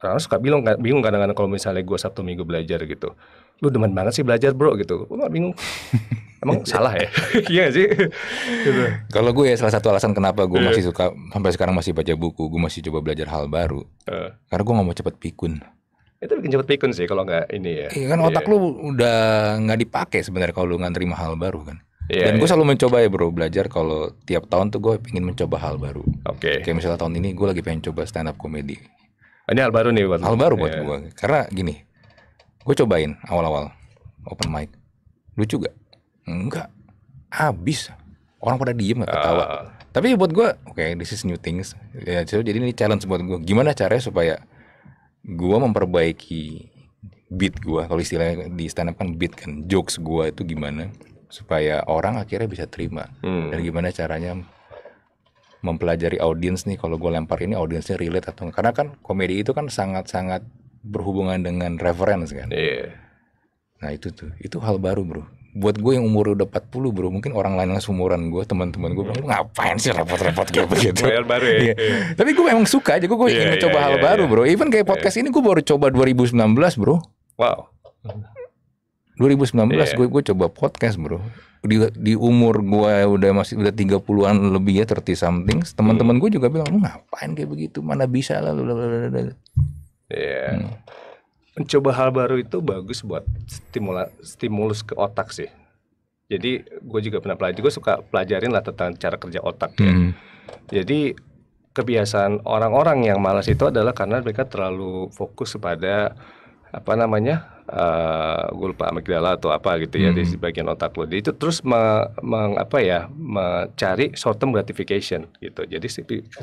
orang suka bilang kan, bingung kadang-kadang kalau misalnya gue sabtu minggu belajar gitu lu demen banget sih belajar bro gitu gue bingung emang salah ya iya sih gitu. kalau gue ya salah satu alasan kenapa gue iya. masih suka sampai sekarang masih baca buku gue masih coba belajar hal baru uh. karena gue nggak mau cepet pikun itu bikin cepet pikun sih kalau nggak ini ya. Iya kan otak iya. lu udah nggak dipakai sebenarnya kalau lu nggak terima hal baru kan. Iya. Dan gue iya. selalu mencoba ya bro belajar kalau tiap tahun tuh gue ingin mencoba hal baru. Oke. Okay. Kayak misalnya tahun ini gue lagi pengen coba stand up comedy. Oh, ini hal baru nih buat Hal baru buat iya. gue. Karena gini, gue cobain awal-awal open mic. Lucu gak? Enggak. Habis. Orang pada diem gak ketawa. Uh. Tapi buat gue, oke okay, this is new things. Ya, jadi ini challenge buat gue. Gimana caranya supaya gue memperbaiki beat gue kalau istilahnya di stand up kan beat kan jokes gue itu gimana supaya orang akhirnya bisa terima hmm. dan gimana caranya mempelajari audiens nih kalau gue lempar ini audiensnya relate atau enggak karena kan komedi itu kan sangat-sangat berhubungan dengan reference kan yeah. nah itu tuh itu hal baru bro buat gue yang umur udah 40 bro mungkin orang lain yang seumuran gue teman-teman gue bilang ngapain sih repot-repot kayak begitu hal baru ya yeah. Iya. tapi gue emang suka aja gue gue yeah, ingin yeah, yeah, hal yeah, iya. baru yeah. bro even kayak iya. podcast yeah. ini gue baru coba 2019 bro wow 2019 yeah. gue gue coba podcast bro di di umur gue udah masih udah tiga an lebih ya 30 something teman-teman hmm. gue juga bilang lu ngapain kayak begitu mana bisa lah Yeah. Hmm mencoba hal baru itu bagus buat stimula, stimulus ke otak sih. Jadi gue juga pernah pelajari, gue suka pelajarin lah tentang cara kerja otak ya. Hmm. Jadi kebiasaan orang-orang yang malas itu adalah karena mereka terlalu fokus kepada apa namanya, uh, eh, gue lupa amigdala atau apa gitu ya hmm. di bagian otak lo. Jadi itu terus me, meng, apa ya, mencari short term gratification gitu. Jadi,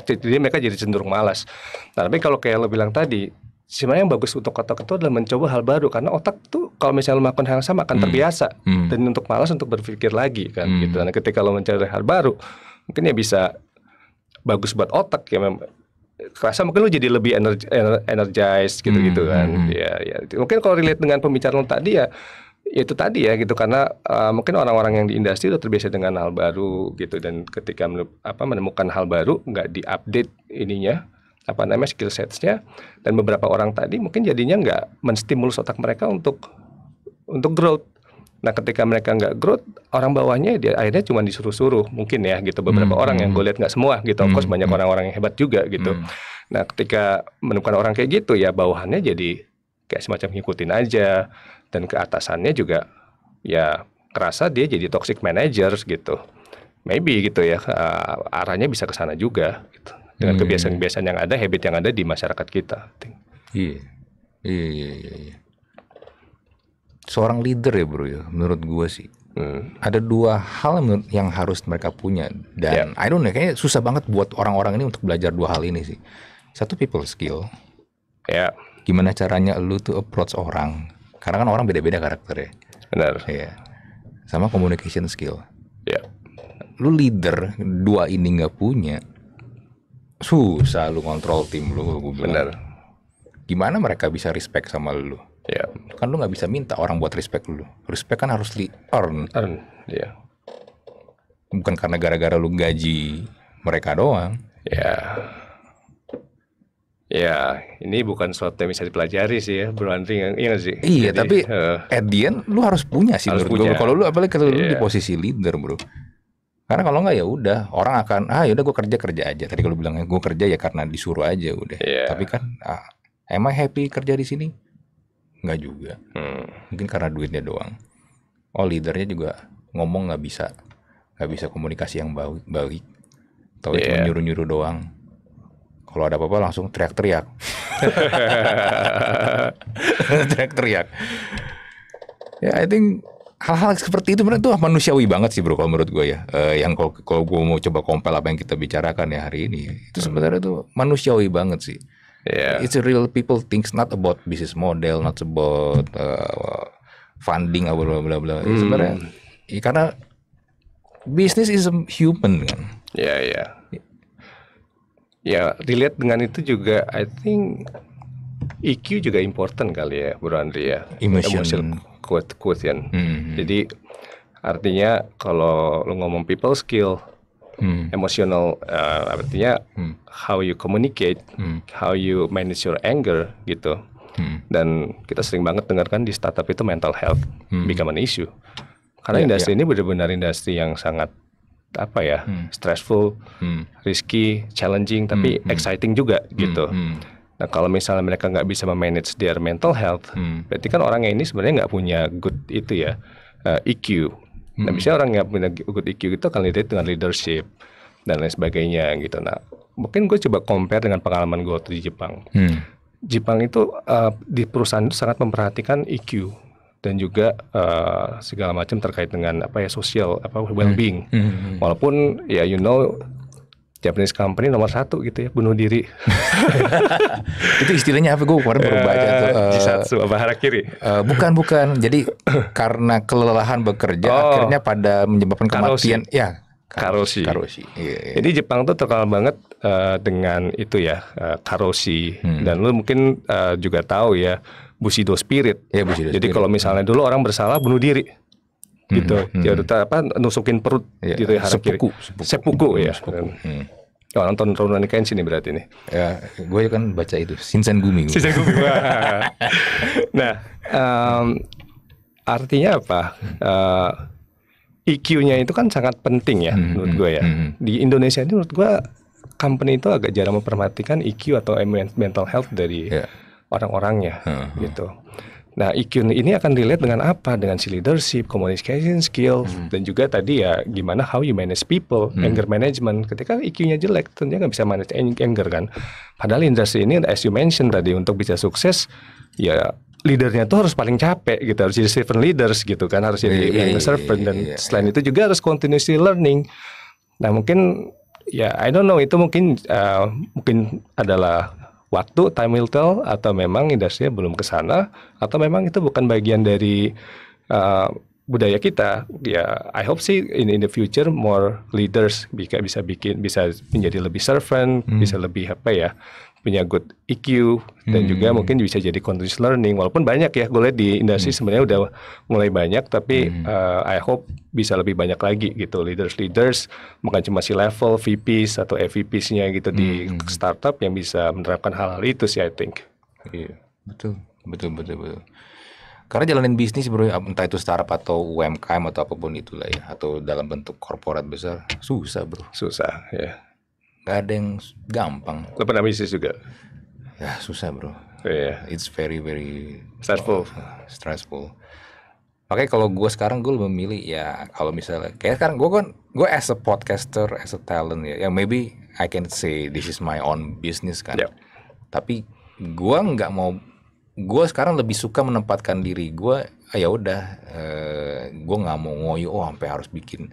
jadi mereka jadi cenderung malas. Nah, tapi kalau kayak lo bilang tadi sebenarnya yang bagus untuk otak itu adalah mencoba hal baru karena otak tuh kalau misalnya lo melakukan hal yang sama akan hmm. terbiasa hmm. dan untuk malas untuk berpikir lagi kan hmm. gitu. Nah, ketika lo mencari hal baru mungkin ya bisa bagus buat otak ya memang kerasa mungkin lo jadi lebih energi, energized gitu-gitu hmm. kan. Hmm. Ya, ya. Mungkin kalau relate dengan pembicaraan tadi ya ya itu tadi ya gitu karena uh, mungkin orang-orang yang di industri udah terbiasa dengan hal baru gitu dan ketika menemukan hal baru nggak diupdate ininya apa namanya skill setsnya dan beberapa orang tadi mungkin jadinya nggak menstimulus otak mereka untuk untuk growth. Nah ketika mereka nggak growth orang bawahnya dia akhirnya cuma disuruh-suruh mungkin ya gitu beberapa hmm, orang yang hmm. gue lihat nggak semua gitu, hmm, of course hmm, banyak hmm. orang-orang yang hebat juga gitu. Hmm. Nah ketika menemukan orang kayak gitu ya bawahannya jadi kayak semacam ngikutin aja dan keatasannya juga ya kerasa dia jadi toxic managers gitu. Maybe gitu ya uh, arahnya bisa ke sana juga gitu dengan hmm. kebiasaan-kebiasaan yang ada, habit yang ada di masyarakat kita. Iya. iya, iya, iya, iya. Seorang leader ya bro ya, menurut gue sih. Hmm. Ada dua hal yang harus mereka punya dan yeah. I don't know kayaknya susah banget buat orang-orang ini untuk belajar dua hal ini sih. Satu people skill. Ya. Yeah. Gimana caranya lu tuh approach orang? Karena kan orang beda-beda karakternya. Benar. Iya. Yeah. Sama communication skill. Ya. Yeah. Lu leader dua ini nggak punya, susah lu kontrol tim lu gue bener gimana mereka bisa respect sama lu ya yeah. kan lu nggak bisa minta orang buat respect lu respect kan harus di earn earn ya yeah. bukan karena gara-gara lu gaji mereka doang ya yeah. Ya, ini bukan suatu yang bisa dipelajari sih ya, Bro Andri. Ya, iya sih? Iya, Jadi, tapi uh, at the end, lu harus punya sih. Harus punya. Kalau lu, apalagi kalau yeah. lu di iya. posisi leader, bro. Karena kalau nggak ya udah orang akan ah yaudah gue kerja kerja aja. Tadi kalau bilangnya gue kerja ya karena disuruh aja udah. Yeah. Tapi kan ah, am I happy kerja di sini? Nggak juga. Hmm. Mungkin karena duitnya doang. Oh leadernya juga ngomong nggak bisa, nggak bisa komunikasi yang baik. Tahu yeah. cuma iya. nyuruh nyuruh doang. Kalau ada apa-apa langsung teriak-teriak. teriak-teriak. Ya, yeah, I think hal-hal seperti itu benar tuh manusiawi banget sih bro kalau menurut gue ya. Uh, yang kalau kalau gue mau coba kompel apa yang kita bicarakan ya hari ini itu sebenarnya tuh manusiawi banget sih. Yeah. It's a real people thinks not about business model, not about uh, funding, atau bla bla. bla. Hmm. Sebenarnya ya karena bisnis is a human kan. Iya, iya. Ya yeah, ya. Yeah. Ya yeah, dilihat dengan itu juga I think EQ juga important kali ya Bro Andri ya. Emotion. Emotion quote-quote ya, Hmm. Jadi artinya kalau lu ngomong people skill, hmm. emotional uh, artinya hmm. how you communicate, hmm. how you manage your anger gitu. Hmm. Dan kita sering banget dengarkan di startup itu mental health hmm. become an issue. Karena yeah, industri yeah. ini benar-benar industri yang sangat apa ya, hmm. stressful, hmm. risky, challenging, tapi hmm. hmm. exciting juga hmm. gitu. Hmm. Nah kalau misalnya mereka nggak bisa memanage their mental health, hmm. berarti kan orangnya ini sebenarnya nggak punya good itu ya uh, eh, EQ. Nah, hmm. Nah orang yang punya good EQ itu akan lihat dengan leadership dan lain sebagainya gitu. Nah mungkin gue coba compare dengan pengalaman gue waktu di Jepang. Hmm. Jepang itu uh, di perusahaan itu sangat memperhatikan EQ dan juga uh, segala macam terkait dengan apa ya sosial apa well-being. Hmm. hmm. Hmm. Walaupun ya you know Japanese company nomor satu gitu ya bunuh diri itu istilahnya apa gue kemarin baru baca tuh uh, apa harakiri uh, eh, bukan bukan jadi karena kelelahan bekerja oh, akhirnya pada menyebabkan karoshi. kematian ya karoshi karoshi, Yeah, iya. jadi Jepang tuh terkenal banget uh, dengan itu ya uh, karoshi hmm. dan lu mungkin uh, juga tahu ya bushido spirit ya bushido jadi kalau misalnya dulu orang bersalah bunuh diri gitu hmm, ya hmm. udah apa nusukin perut ya, gitu ya harus sepuku, kiri sepuku, sepuku hmm, ya sepuku. Hmm. Oh, nonton Ronan Kenshin nih berarti nih. Ya, gue kan baca itu Shinsen Gumi. Gue. Shinsen Gumi. nah, um, artinya apa? Uh, eh, EQ-nya itu kan sangat penting ya hmm, hmm menurut gue ya. Hmm. Di Indonesia ini menurut gue company itu agak jarang memperhatikan EQ atau mental health dari yeah. orang-orangnya uh -huh. gitu. Nah, EQ ini akan dilihat dengan apa? Dengan si leadership, communication skill, hmm. dan juga tadi ya gimana how you manage people, hmm. anger management. Ketika EQ-nya jelek, tentunya nggak bisa manage anger kan. Padahal industri ini, as you mentioned tadi, untuk bisa sukses, ya leadernya tuh harus paling capek gitu, harus jadi servant leaders gitu kan, harus jadi yeah, iya, iya, iya, yeah, servant. Dan yeah, yeah. selain itu juga harus continuously learning. Nah, mungkin ya I don't know itu mungkin uh, mungkin adalah waktu time will tell atau memang industri belum ke sana atau memang itu bukan bagian dari uh, budaya kita ya I hope sih in in the future more leaders bisa bisa bikin bisa menjadi lebih servant hmm. bisa lebih apa ya punya good EQ dan hmm. juga mungkin bisa jadi continuous learning walaupun banyak ya gue lihat di industri hmm. sebenarnya udah mulai banyak tapi hmm. uh, I hope bisa lebih banyak lagi gitu leaders leaders bukan cuma si level VPs atau evps nya gitu hmm. di hmm. startup yang bisa menerapkan hal-hal itu sih I think. Iya, betul. Betul betul betul. Karena jalanin bisnis bro, ya, entah itu startup atau UMKM atau apapun itulah ya, atau dalam bentuk korporat besar, susah bro. Susah, ya gak ada yang gampang. Lo pernah bisnis juga? Ya susah bro. Oh, iya. yeah. It's very very stressful. Oh, stressful. Makanya kalau gue sekarang gue memilih ya kalau misalnya kayak sekarang gue kan gue as a podcaster, as a talent ya, ya maybe I can say this is my own business kan. Yep. Tapi gue nggak mau gue sekarang lebih suka menempatkan diri gue ah, ya udah eh, gue nggak mau ngoyo oh sampai harus bikin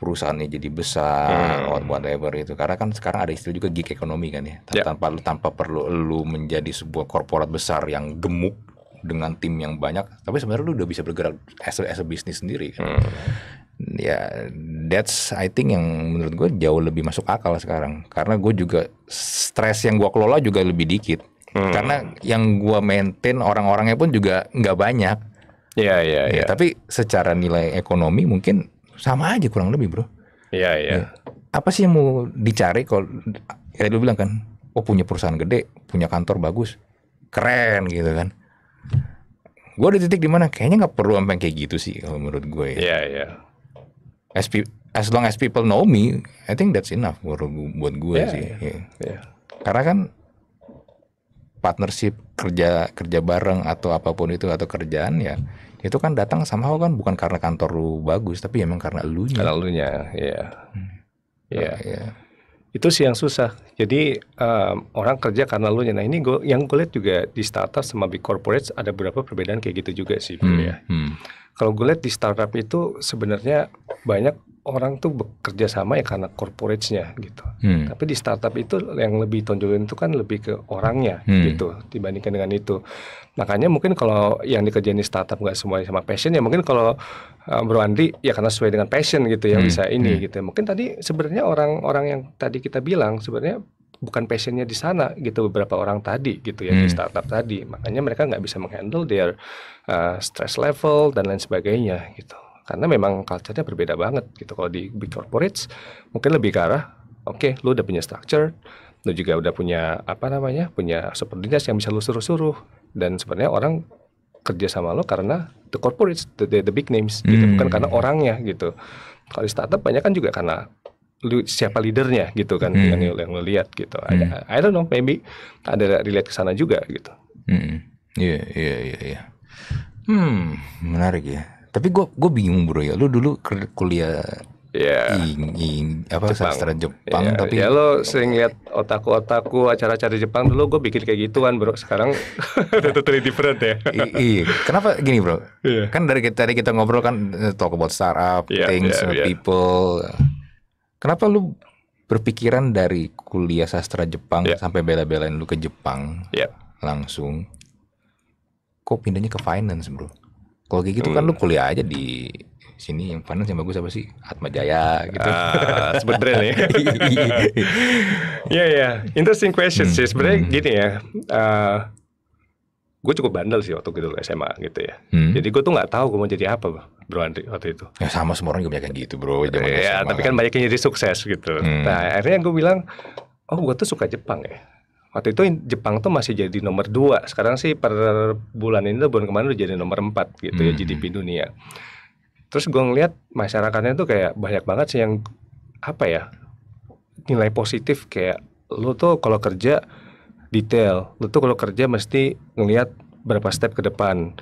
perusahaannya jadi besar hmm. or whatever itu karena kan sekarang ada istilah juga gig ekonomi kan ya yeah. tanpa lu tanpa perlu lu menjadi sebuah korporat besar yang gemuk dengan tim yang banyak tapi sebenarnya lu udah bisa bergerak as a, as a business sendiri kan hmm. ya that's I think yang menurut gue jauh lebih masuk akal sekarang karena gue juga stres yang gue kelola juga lebih dikit hmm. karena yang gue maintain orang-orangnya pun juga nggak banyak iya, iya, ya yeah, iya, yeah, iya. Tapi secara nilai ekonomi mungkin sama aja kurang lebih bro. Iya iya. Yeah. Apa sih yang mau dicari kalau ya lu bilang kan, oh punya perusahaan gede, punya kantor bagus, keren gitu kan. Gue ada titik dimana kayaknya nggak perlu sampai kayak gitu sih kalau menurut gue. Ya. Iya yeah, iya. Yeah. As, as long as people know me, I think that's enough buat gue yeah, sih. Yeah. Yeah. Iya. Karena kan partnership kerja kerja bareng atau apapun itu atau kerjaan ya itu kan datang sama lo kan bukan karena kantor lu bagus tapi emang karena lu nya karena nya ya ya itu sih yang susah jadi um, orang kerja karena lu nya nah ini gua, yang gue lihat juga di startup sama big corporate ada beberapa perbedaan kayak gitu juga sih hmm. ya hmm. kalau gue lihat di startup itu sebenarnya banyak orang tuh bekerja sama ya karena corporate-nya gitu. Hmm. Tapi di startup itu yang lebih tonjolin itu kan lebih ke orangnya hmm. gitu dibandingkan dengan itu. Makanya mungkin kalau yang dikerjain di startup nggak semuanya sama passion ya mungkin kalau eh, Bro Andri ya karena sesuai dengan passion gitu ya hmm. bisa ini hmm. gitu. Mungkin tadi sebenarnya orang-orang yang tadi kita bilang sebenarnya bukan passionnya di sana gitu beberapa orang tadi gitu ya hmm. di startup tadi makanya mereka nggak bisa menghandle their uh, stress level dan lain sebagainya gitu karena memang culture-nya berbeda banget gitu kalau di big corporates mungkin lebih ke arah oke okay, lu udah punya structure lu juga udah punya apa namanya punya subordinasi yang bisa lu suruh-suruh dan sebenarnya orang kerja sama lo karena the corporates the, the, the big names gitu bukan hmm. karena orangnya gitu kalau di startup banyak kan juga karena lu siapa leadernya gitu kan hmm. yang yang lu lihat gitu hmm. ada I don't know maybe ada relate ke sana juga gitu hmm. iya iya iya iya hmm menarik ya tapi gua gua bingung bro ya, lu dulu kuliah yeah. ing, ing apa Jepang. sastra Jepang yeah. tapi ya lo sering lihat otaku-otaku acara-acara Jepang dulu gue bikin kayak gituan bro sekarang udah totally different ya iya kenapa gini bro yeah. kan dari dari kita ngobrol kan eh, talk about startup yeah, things yeah, yeah. people kenapa lu berpikiran dari kuliah sastra Jepang yeah. sampai bela-belain lu ke Jepang yeah. langsung kok pindahnya ke finance bro kalau kayak gitu kan lu hmm. kuliah aja di sini yang finance yang bagus apa sih? Atma Jaya gitu. Uh, sebenarnya nih. Iya iya, interesting question hmm. sih. Sebenarnya hmm. gini ya. Uh, eh, gue cukup bandel sih waktu gitu SMA gitu ya. Hmm. Jadi gue tuh nggak tahu gue mau jadi apa, Bro Andri waktu itu. Ya sama semua orang juga banyak yang gitu, Bro. Iya. ya, tapi kan, kan banyak yang jadi sukses gitu. Hmm. Nah, akhirnya gue bilang, oh gue tuh suka Jepang ya waktu itu Jepang tuh masih jadi nomor dua sekarang sih per bulan ini tuh bulan kemarin udah jadi nomor empat gitu ya, hmm. ya GDP hmm. dunia terus gue ngeliat masyarakatnya tuh kayak banyak banget sih yang apa ya nilai positif kayak lo tuh kalau kerja detail lo tuh kalau kerja mesti ngeliat berapa step ke depan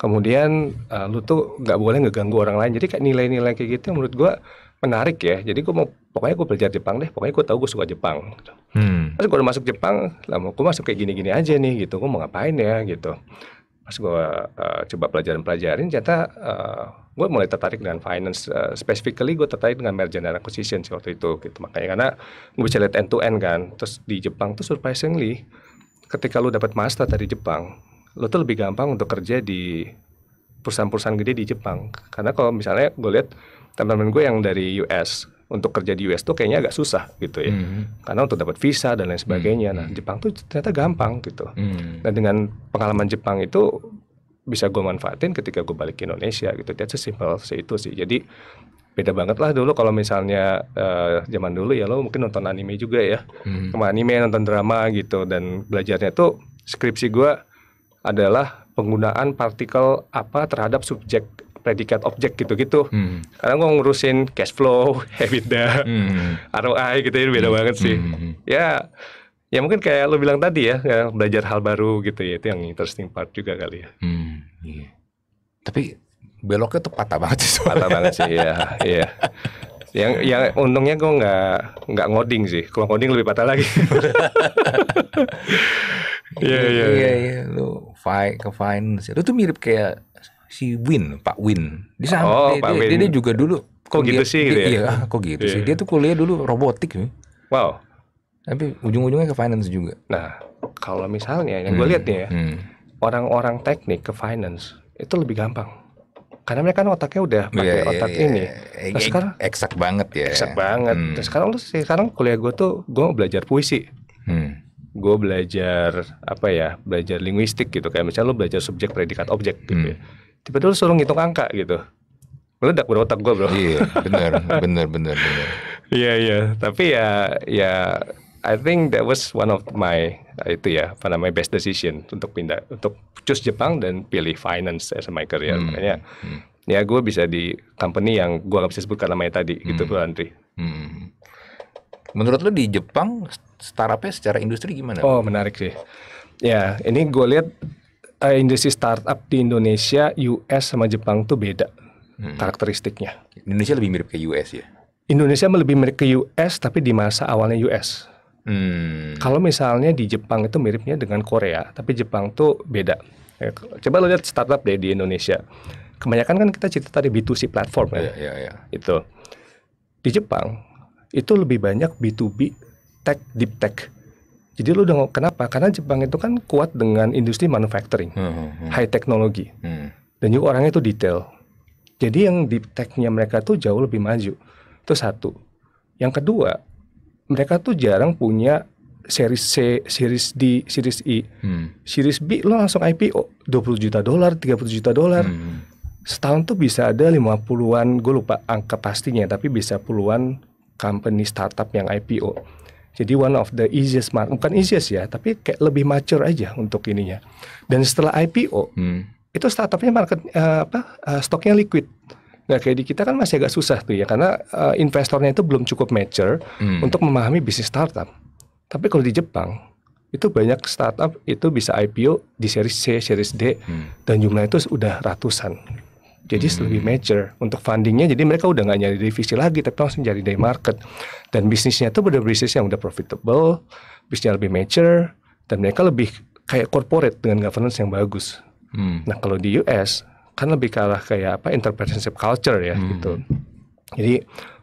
kemudian uh, eh, lo tuh nggak boleh ngeganggu orang lain jadi kayak nilai-nilai kayak gitu menurut gue menarik ya. Jadi gue mau pokoknya gue belajar Jepang deh. Pokoknya gue tahu gue suka Jepang. Gitu. Hmm. Terus gue udah masuk Jepang, lama gue masuk kayak gini-gini aja nih gitu. Gue mau ngapain ya gitu. Pas gue uh, coba pelajaran-pelajarin, ternyata uh, eh, gue mulai tertarik dengan finance. Uh, specifically gue tertarik dengan merger dan acquisition waktu itu gitu. Makanya karena gue bisa lihat end to end kan. Terus di Jepang tuh surprisingly ketika lu dapat master dari Jepang, lu tuh lebih gampang untuk kerja di perusahaan-perusahaan gede di Jepang. Karena kalau misalnya gue lihat teman-teman gue yang dari US untuk kerja di US tuh kayaknya agak susah gitu ya. Mm. Karena untuk dapat visa dan lain sebagainya. Mm. Nah, Jepang tuh ternyata gampang gitu. Mm. Nah, dengan pengalaman Jepang itu bisa gue manfaatin ketika gue balik ke Indonesia gitu. Dia sesimpel itu sih. Jadi beda banget lah dulu kalau misalnya uh, zaman dulu ya lo mungkin nonton anime juga ya. Mm. Sama anime, nonton drama gitu dan belajarnya tuh skripsi gue adalah penggunaan partikel apa terhadap subjek predikat objek gitu-gitu. Hmm. Karena gue ngurusin cash flow, EBITDA, hmm. ROI gitu ya beda hmm. banget sih. Hmm. hmm. Ya ya mungkin kayak lo bilang tadi ya, ya belajar hal baru gitu ya itu yang interesting part juga kali ya. Hmm. Yeah. Tapi beloknya tuh patah banget sih. Patah banget sih ya. Iya. Yang yang untungnya gue nggak nggak ngoding sih. Kalau ngoding lebih patah lagi. Iya, iya iya iya. Lu fine ke finance. Lu tuh mirip kayak si Win, Pak Win. Di sana oh, dia, Pak dia, Win. dia, dia juga dulu kok gitu kuliah, gitu sih dia, gitu ya. Iya, kok gitu yeah. sih. Iya. Dia tuh kuliah dulu robotik. Wow. Tapi ujung-ujungnya ke finance juga. Nah, kalau misalnya yang hmm. gue lihat nih ya, orang hmm. orang-orang teknik ke finance itu lebih gampang. Karena mereka kan otaknya udah iya, pakai yeah, otak yeah, ini. Yeah. Nah, e- sekarang eksak banget ya. Eksak banget. Hmm. Nah, sekarang lu sekarang kuliah gue tuh gue belajar puisi. Hmm gue belajar apa ya belajar linguistik gitu kayak misalnya lu belajar subjek predikat objek gitu hmm. ya tiba-tiba lu suruh ngitung angka gitu meledak bro otak gue bro iya benar benar benar benar iya iya tapi ya ya I think that was one of my itu ya apa namanya best decision untuk pindah untuk choose Jepang dan pilih finance as ya my career hmm. makanya hmm. ya gue bisa di company yang gue gak bisa sebutkan namanya tadi gitu, hmm. gitu bro Andri hmm. hmm, hmm. menurut lo di Jepang startupnya secara industri gimana? Oh menarik sih ya ini gue lihat uh, industri startup di Indonesia, US sama Jepang tuh beda hmm. karakteristiknya. Indonesia lebih mirip ke US ya? Indonesia lebih mirip ke US tapi di masa awalnya US. Hmm. Kalau misalnya di Jepang itu miripnya dengan Korea, tapi Jepang tuh beda. Ya, coba lo lihat startup deh di Indonesia. Kebanyakan kan kita cerita tadi B2C platform kan? ya. Yeah, yeah, yeah. Itu. Di Jepang itu lebih banyak B2B tech deep tech. Jadi lu udah kenapa? Karena Jepang itu kan kuat dengan industri manufacturing, hmm, hmm. hmm. high technology, hmm. dan juga orangnya itu detail. Jadi yang di tech mereka tuh jauh lebih maju. Itu satu. Yang kedua, mereka tuh jarang punya series C, series D, series E. Hmm. Series B lo langsung IPO 20 juta dolar, 30 juta dolar. Hmm, hmm. Setahun tuh bisa ada 50-an, gue lupa angka pastinya, tapi bisa puluhan company startup yang IPO jadi one of the easiest market, bukan easiest ya, tapi kayak lebih mature aja untuk ininya. Dan setelah IPO, hmm. itu startupnya market uh, apa uh, stoknya liquid. Nah kayak di kita kan masih agak susah tuh ya, karena uh, investornya itu belum cukup mature hmm. untuk memahami bisnis startup. Tapi kalau di Jepang itu banyak startup itu bisa IPO di series C, series D, hmm. dan jumlah itu sudah ratusan jadi hmm. lebih major untuk fundingnya jadi mereka udah nggak nyari divisi lagi tapi langsung jadi day market dan bisnisnya tuh udah bisnis yang udah profitable bisnisnya lebih major dan mereka lebih kayak corporate dengan governance yang bagus hmm. nah kalau di US kan lebih kalah kayak apa entrepreneurship culture ya hmm. gitu jadi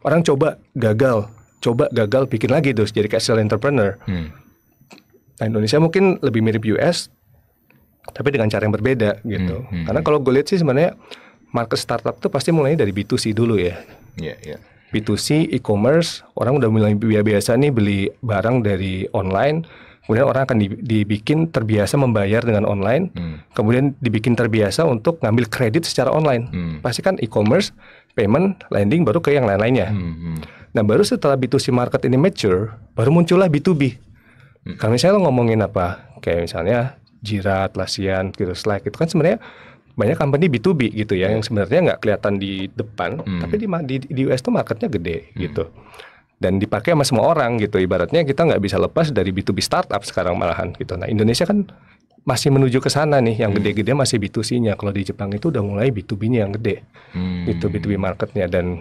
orang coba gagal coba gagal bikin lagi terus jadi kayak entrepreneur hmm. nah Indonesia mungkin lebih mirip US tapi dengan cara yang berbeda gitu. Hmm, hmm, Karena hmm. kalau gue lihat sih sebenarnya market startup tuh pasti mulai dari B2C dulu ya. Iya, iya. B2C e-commerce, orang udah mulai biasa nih beli barang dari online, kemudian orang akan dibikin terbiasa membayar dengan online, hmm. kemudian dibikin terbiasa untuk ngambil kredit secara online. Hmm. Pasti kan e-commerce, payment, lending baru ke yang lain-lainnya. Hmm, hmm. Nah, baru setelah B2C market ini mature, baru muncullah B2B. Hmm. Kalau misalnya lo ngomongin apa? Kayak misalnya Jira, Atlassian, gitu, Slack, itu kan sebenarnya banyak company B2B gitu ya hmm. yang sebenarnya nggak kelihatan di depan hmm. tapi di, di di US tuh marketnya gede hmm. gitu dan dipakai sama semua orang gitu ibaratnya kita nggak bisa lepas dari B2B startup sekarang malahan gitu nah Indonesia kan masih menuju ke sana nih yang hmm. gede-gede masih B2C-nya kalau di Jepang itu udah mulai B2B-nya yang gede hmm. gitu B2B marketnya dan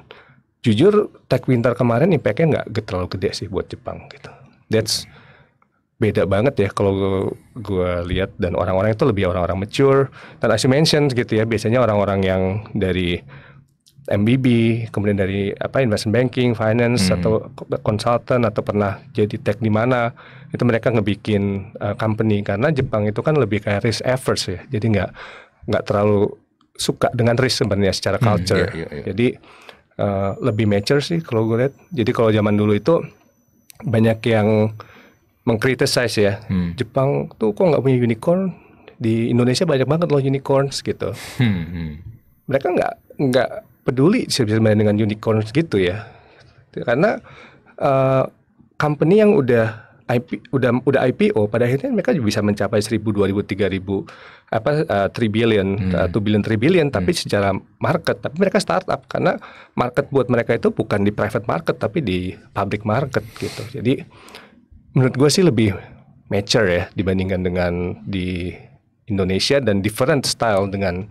jujur Tech Winter kemarin impact-nya nggak terlalu gede sih buat Jepang gitu that's hmm beda banget ya kalau gue lihat dan orang-orang itu lebih orang-orang mature dan as you mentioned gitu ya biasanya orang-orang yang dari MBB kemudian dari apa investment banking finance hmm. atau consultant atau pernah jadi tech di mana itu mereka ngebikin uh, company karena Jepang itu kan lebih kayak risk averse ya jadi nggak nggak terlalu suka dengan risk sebenarnya secara hmm, culture hmm, iya, yeah, yeah, jadi uh, lebih mature sih kalau gue lihat jadi kalau zaman dulu itu banyak yang mengkritisize ya hmm. Jepang tuh kok nggak punya unicorn di Indonesia banyak banget loh unicorns gitu hmm. hmm. mereka nggak nggak peduli sebenarnya dengan unicorn gitu ya karena uh, company yang udah IP udah udah IPO pada akhirnya mereka bisa mencapai 1000 2000 ribu apa uh, eh, apa billion hmm. uh, eh, 2 billion 3 billion hmm. tapi hmm. secara market tapi mereka startup karena market buat mereka itu bukan di private market tapi di public market gitu jadi menurut gue sih lebih mature ya dibandingkan dengan di Indonesia dan different style dengan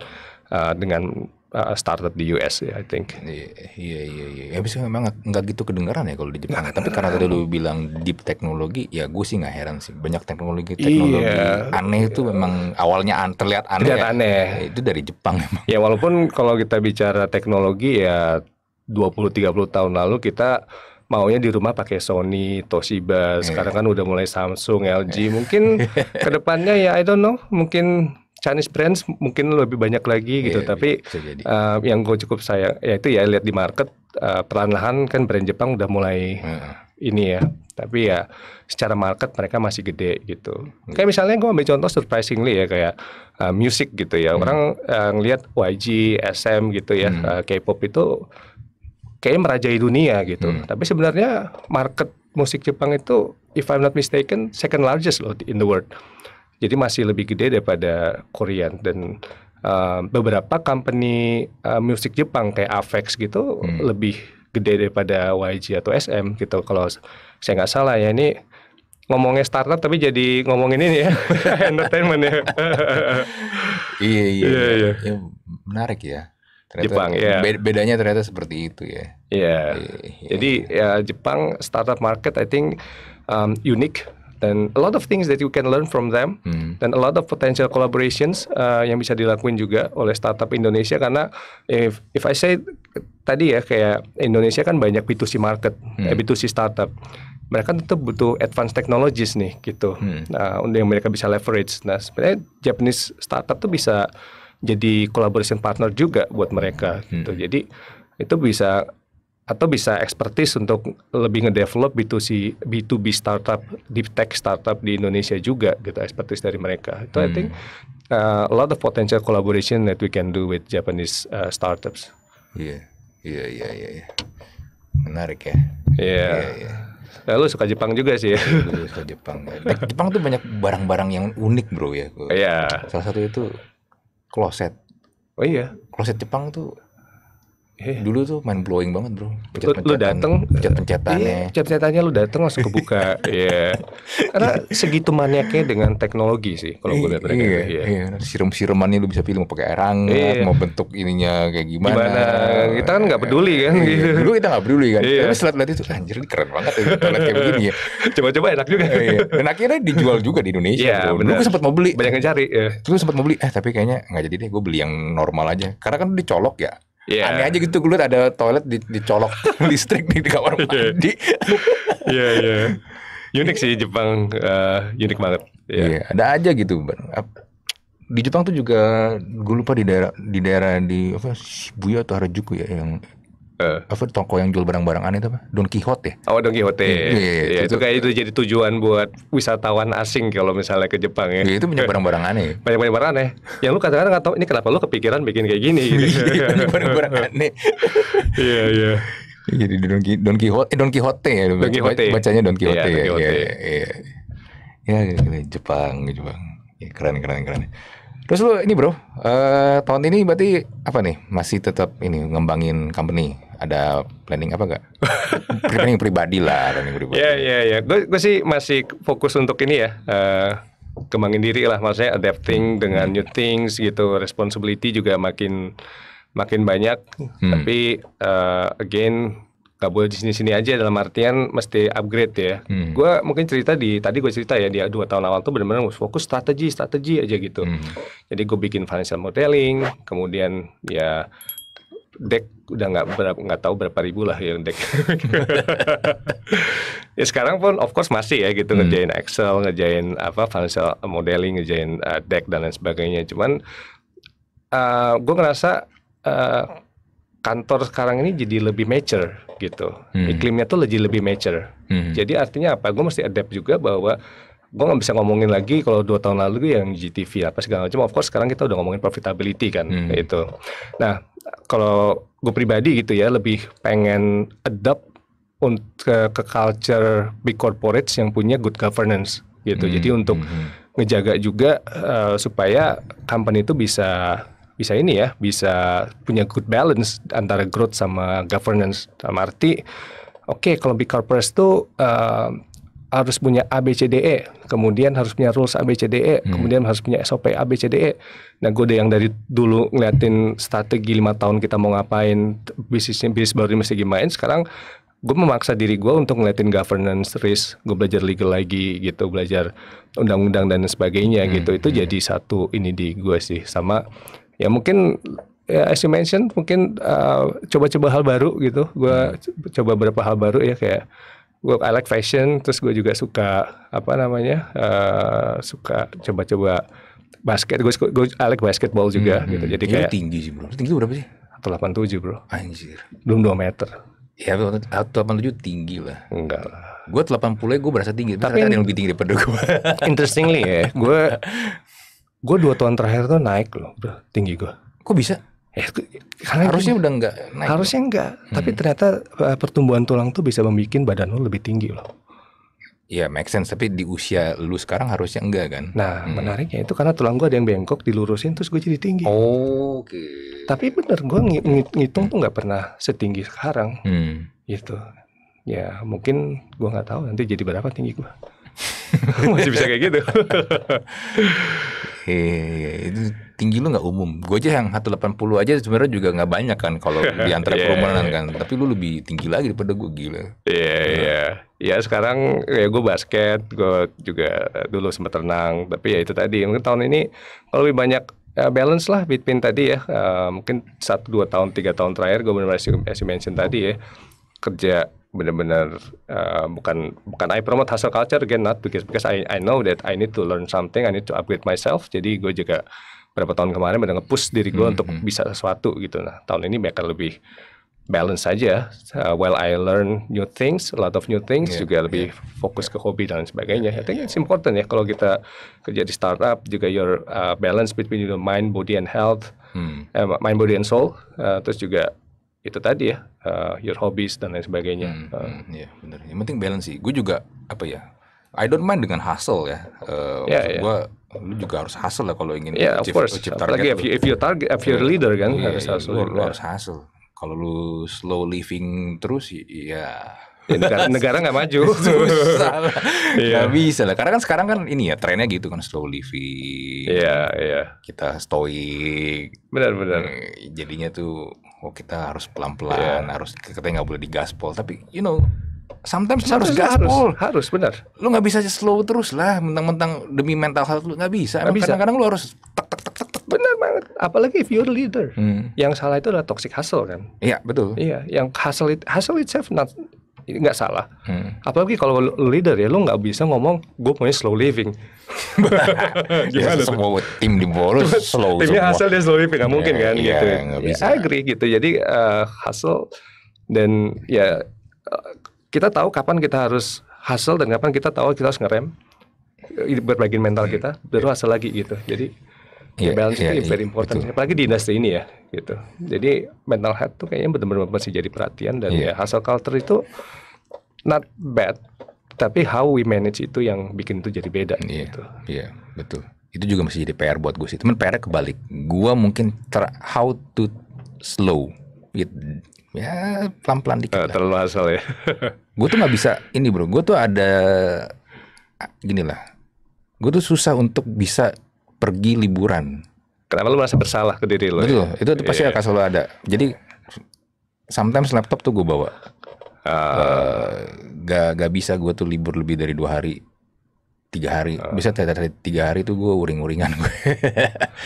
uh, dengan uh, startup di US ya I think. Iya, iya iya iya Ya bisa memang nggak gitu kedengaran ya kalau di Jepang. Nah, Tapi karena tadi lu bilang deep teknologi, ya gue sih nggak heran sih. Banyak teknologi iya. teknologi iya, aneh itu iya. memang awalnya an, terlihat aneh. Terlihat ya. aneh. Ya, itu dari Jepang memang. Ya walaupun kalau kita bicara teknologi ya 20 30 tahun lalu kita maunya di rumah pakai Sony, Toshiba, iya. sekarang kan udah mulai Samsung, iya. LG. Mungkin kedepannya ya I don't know, mungkin Chinese brands mungkin lebih banyak lagi gitu, yeah, tapi uh, yang gue cukup sayang ya itu ya lihat di market uh, perlahan-lahan kan brand Jepang udah mulai yeah. ini ya, tapi ya secara market mereka masih gede gitu. Yeah. Kayak misalnya gue ambil contoh surprisingly ya kayak uh, music gitu ya, Yeah. Hmm. orang uh, ngelihat YG, SM gitu ya, mm. uh, K-pop itu kayaknya merajai dunia gitu. Hmm. Tapi sebenarnya market musik Jepang itu if I'm not mistaken second largest loh in the world. Jadi masih lebih gede daripada Korean dan uh, beberapa company uh, musik Jepang kayak Avex gitu hmm. lebih gede daripada YG atau SM gitu kalau saya nggak salah ya ini ngomongnya startup tapi jadi ngomongin ini ya entertainment ya. Iya iya, iya, iya, iya, iya. Menarik ya ternyata Jepang ya. Bedanya ternyata seperti itu ya. Iya. Yeah. Yeah. Iya. Jadi ya Jepang startup market I think um, unique dan a lot of things that you can learn from them hmm. dan a lot of potential collaborations uh, yang bisa dilakuin juga oleh startup Indonesia karena if if I say tadi ya kayak Indonesia kan banyak B2C market, hmm. Eh, B2C startup. Mereka tetap butuh advanced technologies nih gitu. Hmm. Nah, untuk yang mereka bisa leverage. Nah, sebenarnya Japanese startup tuh bisa jadi collaboration partner juga buat mereka gitu. Hmm. Jadi itu bisa atau bisa expertise untuk lebih ngedevelop B2C B2B startup deep tech startup di Indonesia juga gitu expertise dari mereka. Itu hmm. I think hmm. uh, a lot of potential collaboration that we can do with Japanese uh, startups. Iya. Iya iya iya. iya. Menarik ya. Iya. Yeah. Yeah, yeah. suka Jepang juga sih ya? suka Jepang. Jepang tuh banyak barang-barang yang unik bro ya. Iya. Yeah. Salah satu itu kloset. Oh iya. Kloset Jepang tuh Yeah. Dulu tuh main blowing banget bro. Pencet lu, lu dateng, pencet pencetannya. Iya, pencet pencetannya lu dateng langsung kebuka. Iya. yeah. Karena segitu maniaknya dengan teknologi sih kalau gue lihat mereka. Iya, iya. iya. Sirum sirumannya lu bisa pilih mau pakai erang, iya. mau bentuk ininya kayak gimana. gimana? Kita kan nggak peduli kan. Yeah. Gitu. Iya. Dulu kita nggak peduli kan. Yeah. Tapi setelah lihat itu anjir ini keren banget ya. kayak begini ya. Coba-coba enak juga. iya. Dan akhirnya dijual juga di Indonesia. Iya, yeah, Dulu gue sempat mau beli. Banyak yang cari. Yeah. Terus sempat mau beli, eh tapi kayaknya nggak jadi deh. Gue beli yang normal aja. Karena kan dicolok ya yeah. aneh aja gitu gue liat ada toilet di, dicolok listrik di, di kamar iya. mandi iya iya unik sih Jepang uh, unik banget iya yeah. yeah, ada aja gitu di Jepang tuh juga gue lupa di daerah di daerah di apa Shibuya atau Harajuku ya yang uh. apa toko yang jual barang-barang aneh itu apa? Don Quixote ya? Oh Don Quixote. Iya, yeah, yeah, yeah, itu, itu kayak itu jadi tujuan buat wisatawan asing kalau misalnya ke Jepang ya. Yeah, itu banyak barang-barang aneh. Ya. Banyak banyak barang aneh. Yang ya, lu kadang-kadang nggak tau ini kenapa lu kepikiran bikin kayak gini. Iya, gitu. banyak barang-barang aneh. Iya, iya iya. Jadi Don, Don Quixote, eh, Don Quixote ya. Don Quixote. Bacanya Don iya, Quixote ya. Iya, iya, iya. Ya, ya, Jepang, Jepang. Ya, keren, keren, keren. Terus lu ini bro, uh, tahun ini berarti apa nih? Masih tetap ini ngembangin company? ada planning apa gak? planning pribadi lah, planning pribadi. Iya, iya, iya. Gue sih masih fokus untuk ini ya. Uh, kembangin diri lah maksudnya adapting dengan new things gitu responsibility juga makin makin banyak hmm. tapi uh, again gak boleh di sini-sini aja dalam artian mesti upgrade ya. Hmm. Gue mungkin cerita di tadi gue cerita ya di dua tahun awal tuh benar-benar fokus strategi strategi aja gitu. Hmm. Jadi gue bikin financial modeling, kemudian ya deck udah nggak berapa nggak tahu berapa ribu lah yang deck ya sekarang pun of course masih ya gitu hmm. ngerjain Excel ngejain apa financial modeling ngejain uh, eh, deck dan lain sebagainya cuman uh, eh, gue ngerasa uh, kantor sekarang ini jadi lebih mature gitu hmm. iklimnya tuh lebih lebih mature hmm. jadi artinya apa gue mesti adapt juga bahwa gue nggak bisa ngomongin lagi kalau dua tahun lalu yang GTV apa segala macam. Of course sekarang kita udah ngomongin profitability kan hmm. itu. Nah kalau gue pribadi gitu ya lebih pengen adapt ke, ke culture big corporates yang punya good governance gitu. Hmm. Jadi untuk hmm. hmm. ngejaga juga uh, supaya company itu bisa bisa ini ya bisa punya good balance antara growth sama governance. Dalam arti oke okay, kalau big corporates tuh uh, harus punya ABCDE, kemudian harus punya rules ABCDE, hmm. kemudian harus punya SOP ABCDE. Nah, gue yang dari dulu ngeliatin strategi lima tahun kita mau ngapain, bisnisnya bisnis baru mesti gimana. Sekarang gue memaksa diri gue untuk ngeliatin governance risk, gue belajar legal lagi gitu, belajar undang-undang dan sebagainya hmm. gitu. Itu hmm. jadi satu ini di gue sih sama ya mungkin ya as you mentioned mungkin uh, coba-coba uh, hal baru gitu. Gue hmm. coba beberapa hal baru ya kayak gue I like fashion terus gue juga suka apa namanya uh, suka coba-coba basket gue gue I like basketball juga hmm, hmm. gitu jadi kayak tinggi sih bro tinggi berapa sih delapan 87 bro anjir belum 2 meter ya 87 tinggi lah enggak lah gue 80 gue berasa tinggi tapi ada yang lebih tinggi daripada gue interestingly ya gue gue dua tahun terakhir tuh naik loh bro tinggi gue kok bisa Eh, harusnya udah enggak naik. Harusnya loh. enggak, hmm. tapi ternyata eh, pertumbuhan tulang tuh bisa membuat badan lu lebih tinggi loh. Iya, make sense. Tapi di usia lu sekarang harusnya enggak kan? Nah, hmm. menariknya itu karena tulang gua ada yang bengkok, dilurusin terus gue jadi tinggi. Oh, Oke. Okay. Tapi bener gua ng ngitung hmm. tuh nggak pernah setinggi sekarang. Hmm. Gitu. Ya, mungkin gua nggak tahu nanti jadi berapa tinggi gua. Masih bisa kayak gitu. Iya, iya, iya. itu tinggi lu nggak umum. Gue aja yang 180 aja sebenarnya juga nggak banyak kan kalau di antara yeah, kerumunan yeah. kan. Tapi lu lebih tinggi lagi daripada gue gila. Iya yeah, iya. Yeah. Ya sekarang ya gue basket, gue juga dulu sempat renang. Tapi ya itu tadi mungkin tahun ini kalau lebih banyak ya balance lah between tadi ya. Uh, mungkin satu dua tahun tiga tahun terakhir gue benar-benar as you mention tadi ya kerja benar-benar uh, eh, bukan bukan I promote hustle culture again not because because I I know that I need to learn something I need to upgrade myself jadi gue juga berapa tahun kemarin benar nge-push diri gue hmm, untuk hmm. bisa sesuatu gitu. Nah, tahun ini bakal lebih balance saja. Ya. Uh, while I learn new things, a lot of new things yeah, juga lebih fokus yeah. ke hobi dan sebagainya. I think it's important ya kalau kita kerja di startup juga your uh, balance between your mind, body and health, hmm. uh, mind, body and soul. Uh, terus juga itu tadi ya uh, your hobbies dan lain sebagainya. Hmm, hmm uh, ya yeah, benar. Yang penting balance sih. Gue juga apa ya? I don't mind dengan hustle ya. Uh, yeah, yeah. Gue Oh, lu juga harus hasil lah kalau ingin yeah, achieve, of course. achieve target. Apalagi if you, if you target, if you're iya, leader kan yeah, harus iya. hasil. Lu, lu harus hasil. Kalau lu slow living terus ya Ya, negara negara nggak maju susah yeah. Iya. bisa lah karena kan sekarang kan ini ya trennya gitu kan slow living iya yeah, iya yeah. kita stoik benar benar eh, jadinya tuh oh kita harus pelan pelan yeah. harus kita nggak boleh digaspol tapi you know sometimes, harus gaspol. Harus, harus benar. Lu nggak bisa slow terus lah, mentang-mentang demi mental health lu nggak bisa. kadang-kadang lu harus tek tek tek tek tek. Benar banget. Apalagi if you're leader. Hmm. Yang salah itu adalah toxic hustle kan. Iya, betul. Iya, yang hustle it, hustle itself not nggak salah. Hmm. Apalagi kalau leader ya, lo nggak bisa ngomong gue punya slow living. ya, semua tim di bolos slow. Timnya semua. hasil dia slow living nggak iya, mungkin kan yeah, gitu. Yeah, bisa. Ya, agree gitu. Jadi uh, eh, hasil dan ya kita tahu kapan kita harus hasil dan kapan kita tahu kita harus ngerem eh, berbagi mental iya. kita baru iya. hasil lagi gitu jadi yeah, ya balance yeah, itu yeah, very important betul. apalagi di industri ini ya gitu jadi mental health tuh kayaknya benar-benar masih jadi perhatian dan yeah. ya hustle culture itu not bad tapi how we manage itu yang bikin itu jadi beda yeah, gitu iya yeah, betul itu juga masih jadi PR buat gue sih. Temen PR kebalik. Gue mungkin ter how to slow it ya pelan-pelan dikit uh, Terlalu asal ya. gue tuh nggak bisa ini bro, gue tuh ada ah, gini lah. Gue tuh susah untuk bisa pergi liburan. Kenapa lu merasa bersalah ke diri lo? Betul, ya? itu tuh pasti yeah. akan selalu ada. Jadi sometimes laptop tuh gue bawa. Uh, ah. uh, eh, gak, gak bisa gue tuh libur lebih dari dua hari tiga hari uh. bisa tiga hari tiga hari tuh gue uring-uringan gue.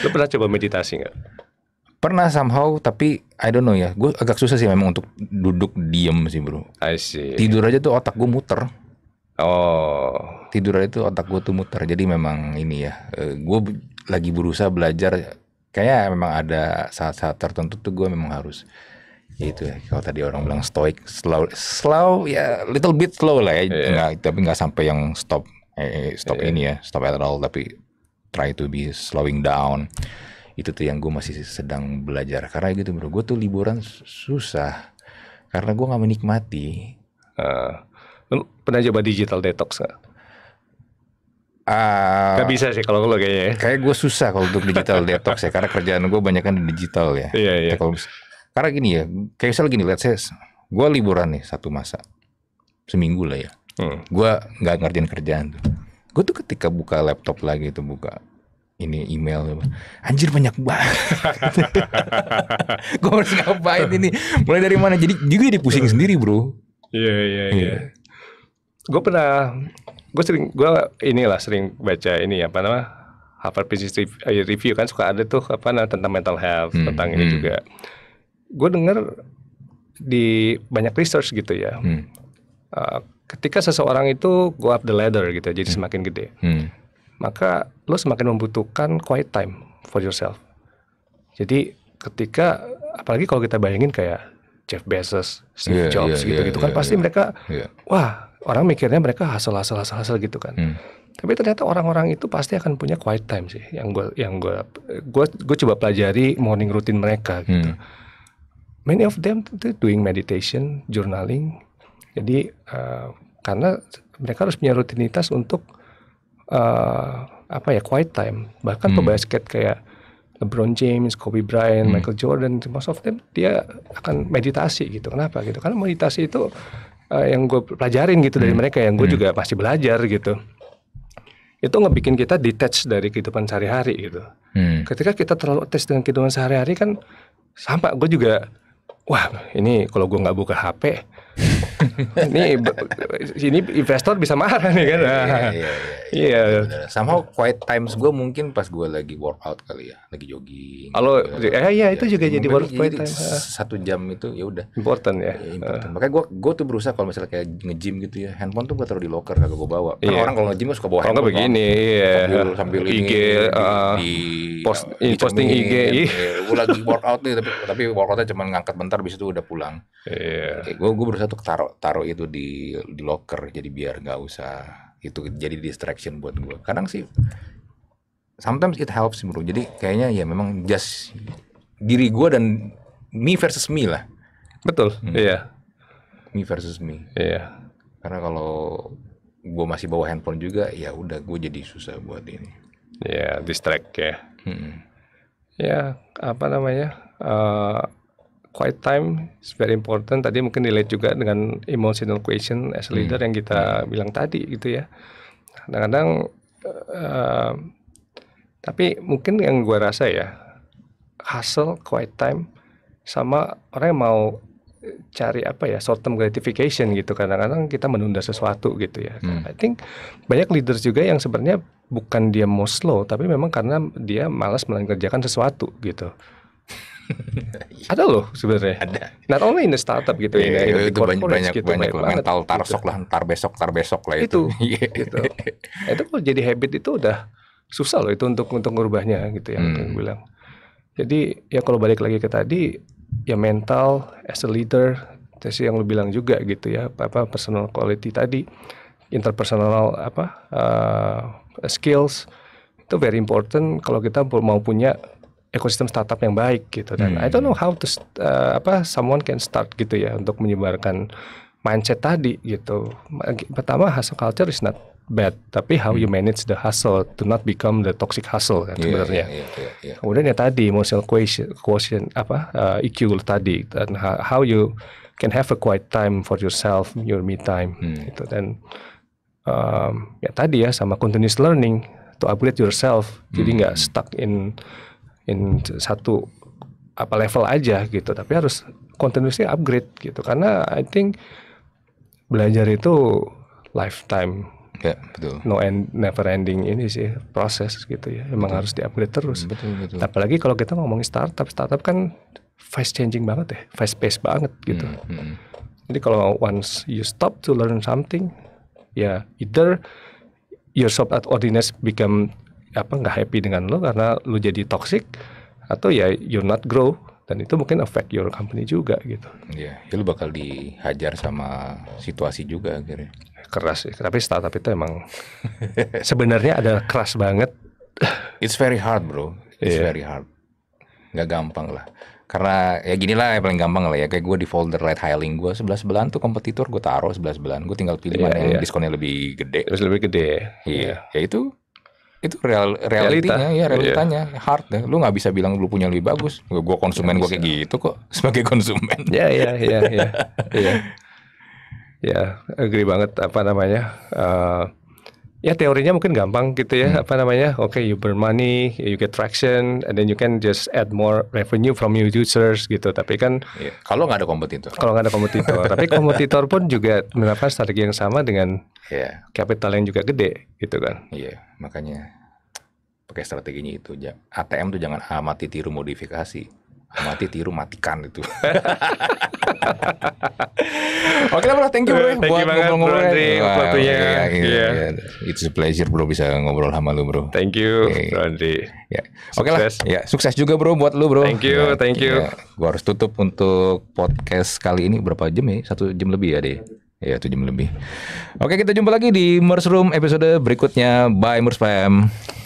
lo pernah coba meditasi nggak? pernah somehow tapi I don't know ya gue agak susah sih memang untuk duduk diem sih bro I see. tidur aja tuh otak gue muter oh tidur aja tuh otak gue tuh muter jadi memang ini ya eh, gue lagi berusaha belajar kayak memang ada saat-saat tertentu tuh gue memang harus itu ya kalau tadi orang bilang stoik slow slow ya little bit slow lah ya yeah. nggak, tapi nggak sampai yang stop eh, eh stop yeah. ini ya stop at all tapi try to be slowing down itu tuh yang gue masih sedang belajar karena gitu bro gue tuh liburan susah karena gue nggak menikmati uh, pernah coba digital detox gak? Uh, ah. gak bisa sih kalau lo kayaknya ya. Kayak gue susah kalau untuk digital detox ya karena kerjaan gue banyak kan digital ya. Iya iya. Kalau karena gini ya, kayak misalnya gini, lihat saya, gue liburan nih satu masa, seminggu lah ya. Hmm. Gue nggak ngerjain kerjaan tuh. Gue tuh ketika buka laptop lagi itu buka ini email ya, anjir banyak banget gue harus ngapain ini mulai dari mana jadi juga jadi pusing sendiri bro iya iya iya, iya. gue pernah gue sering gue inilah sering baca ini apa nama Harvard Business eh, Review kan suka ada tuh apa namanya tentang mental health hmm, tentang hmm. ini juga gue dengar di banyak research gitu ya hmm. uh, ketika seseorang itu go up the ladder gitu ya, jadi hmm. semakin gede hmm maka lo semakin membutuhkan quiet time for yourself. Jadi ketika apalagi kalau kita bayangin kayak Jeff Bezos, Steve yeah, Jobs iya, gitu-gitu iya, kan yeah, pasti yeah. mereka yeah. wah orang mikirnya mereka hasil hasil hasil hasil gitu kan. Hmm. Tapi ternyata orang-orang itu pasti akan punya quiet time sih. Yang gue yang gue gue gue coba pelajari morning routine mereka gitu. Hmm. Many of them itu doing meditation, journaling. Jadi uh, karena mereka harus punya rutinitas untuk uh, apa ya quiet time. Bahkan hmm. basket kayak LeBron James, Kobe Bryant, hmm. Michael Jordan, most of them dia akan meditasi gitu. Kenapa gitu? Karena meditasi itu uh, yang gue pelajarin gitu hmm. dari mereka, yang gue hmm. juga masih belajar gitu. Itu ngebikin kita detach dari kehidupan sehari-hari gitu. Hmm. Ketika kita terlalu attach dengan kehidupan sehari-hari kan, sampai gue juga, wah ini kalau gue nggak buka HP, ini ini investor bisa marah nih kan. Iya. Sama iya, ah. iya, iya, quiet times gue mungkin pas gue lagi workout kali ya, lagi jogging. Kalau gitu, eh, ya itu juga jadi work quiet time. Ah. Satu jam itu ya udah. Important ya. Ah. important. Uh. Makanya gue gue tuh berusaha kalau misalnya kayak nge-gym gitu ya, handphone tuh gue taruh di locker kagak gue bawa. Karena yeah. orang kalau nge-gym suka bawa Kalo handphone. begini, kan? iya. Sambil, sambil IG, ini, uh, di, post, di posting IG. Gitu ya. Gue lagi workout nih, tapi, tapi workoutnya cuma ngangkat bentar, bisa itu udah pulang. Iya. Yeah. Gue gue berusaha tuh taruh taruh itu di di locker jadi biar nggak usah itu jadi distraction buat gue kadang sih sometimes it helps bro jadi kayaknya ya memang just diri gue dan me versus me lah betul hmm. iya me versus me iya karena kalau gue masih bawa handphone juga ya udah gue jadi susah buat ini ya yeah, distract ya hmm. ya apa namanya uh, quiet time is very important. Tadi mungkin relate juga dengan emotional question as hmm. leader hmm. yang kita hmm. bilang tadi gitu ya. Kadang-kadang uh, tapi mungkin yang gue rasa ya hustle, quiet time sama orang yang mau cari apa ya short term gratification gitu kadang-kadang kita menunda sesuatu gitu ya hmm. I think banyak leaders juga yang sebenarnya bukan dia mau slow tapi memang karena dia malas mengerjakan sesuatu gitu ada loh sebenarnya. Ada. Not only in the startup gitu ya. Yeah, iya, itu banyak banyak, gitu, banyak, banyak mental tar gitu. sok lah, tar besok, tar besok lah itu. Itu. yeah. gitu. Nah, itu kalau jadi habit itu udah susah loh itu untuk untuk merubahnya gitu yang hmm. bilang. Jadi ya kalau balik lagi ke tadi ya mental as a leader sih yang lu bilang juga gitu ya apa, apa personal quality tadi interpersonal apa uh, skills itu very important kalau kita mau punya ekosistem startup yang baik gitu dan hmm. I don't know hmm. how to uh, apa someone can start gitu ya untuk menyebarkan mindset tadi gitu. Pertama hustle culture is not bad, tapi how hmm. you manage the hustle to not become the toxic hustle kan yeah, sebenarnya. Yeah, yeah, yeah, yeah. Kemudian ya tadi emotional quotient, quotient apa uh, eh, EQ tadi dan how you can have a quiet time for yourself, your me time hmm. gitu dan um, ya tadi ya sama continuous learning to upgrade yourself. Hmm. Jadi nggak stuck in in satu apa level aja gitu tapi harus continuously upgrade gitu karena I think belajar itu lifetime ya betul no end never ending ini sih proses gitu ya emang betul. harus diupgrade terus betul betul apalagi kalau kita ngomongin startup startup kan fast changing banget ya fast pace banget gitu hmm, hmm. jadi kalau once you stop to learn something ya yeah, either your shop at ordinance become apa nggak happy dengan lo karena lo jadi toxic atau ya you're not grow dan itu mungkin affect your company juga gitu. Iya, yeah, ya lo bakal dihajar sama situasi juga akhirnya. Keras sih, tapi startup itu emang sebenarnya ada keras banget. It's very hard bro, it's yeah. very hard. Nggak gampang lah. Karena ya gini lah ya paling gampang lah ya Kayak gue di folder light hiring gue sebelas sebelahan tuh kompetitor gue taruh sebelas sebelahan Gue tinggal pilih yeah, mana yeah. yang iya. diskonnya lebih gede Terus lebih gede Iya yeah. yeah. Ya itu itu real realitinya Realita. ya realitanya yeah. hard deh. lu nggak bisa bilang lu punya lebih bagus gue konsumen gue kayak gitu kok sebagai konsumen ya ya ya ya iya. ya agree banget apa namanya uh, ya teorinya mungkin gampang gitu ya hmm. apa namanya oke okay, you burn money you get traction and then you can just add more revenue from your users gitu tapi kan yeah. kalau nggak ada kompetitor kalau nggak ada kompetitor tapi kompetitor pun juga menerapkan strategi yang sama dengan yeah. capital yang juga gede gitu kan iya yeah, makanya pakai strateginya itu ATM tuh jangan amati tiru modifikasi mati tiru matikan itu oke lah bro thank you bro eh, thank buat ngobrol-ngobrol waktunya Iya, yeah. Iya. Iya. it's a pleasure bro bisa ngobrol sama lu bro thank you Bro Andri ya oke lah ya sukses juga bro buat lu bro thank you ya, thank you ya. gua harus tutup untuk podcast kali ini berapa jam ya satu jam lebih ya deh Ya, tujuh jam lebih. Oke, kita jumpa lagi di Mers Room episode berikutnya. Bye, Mers Fam.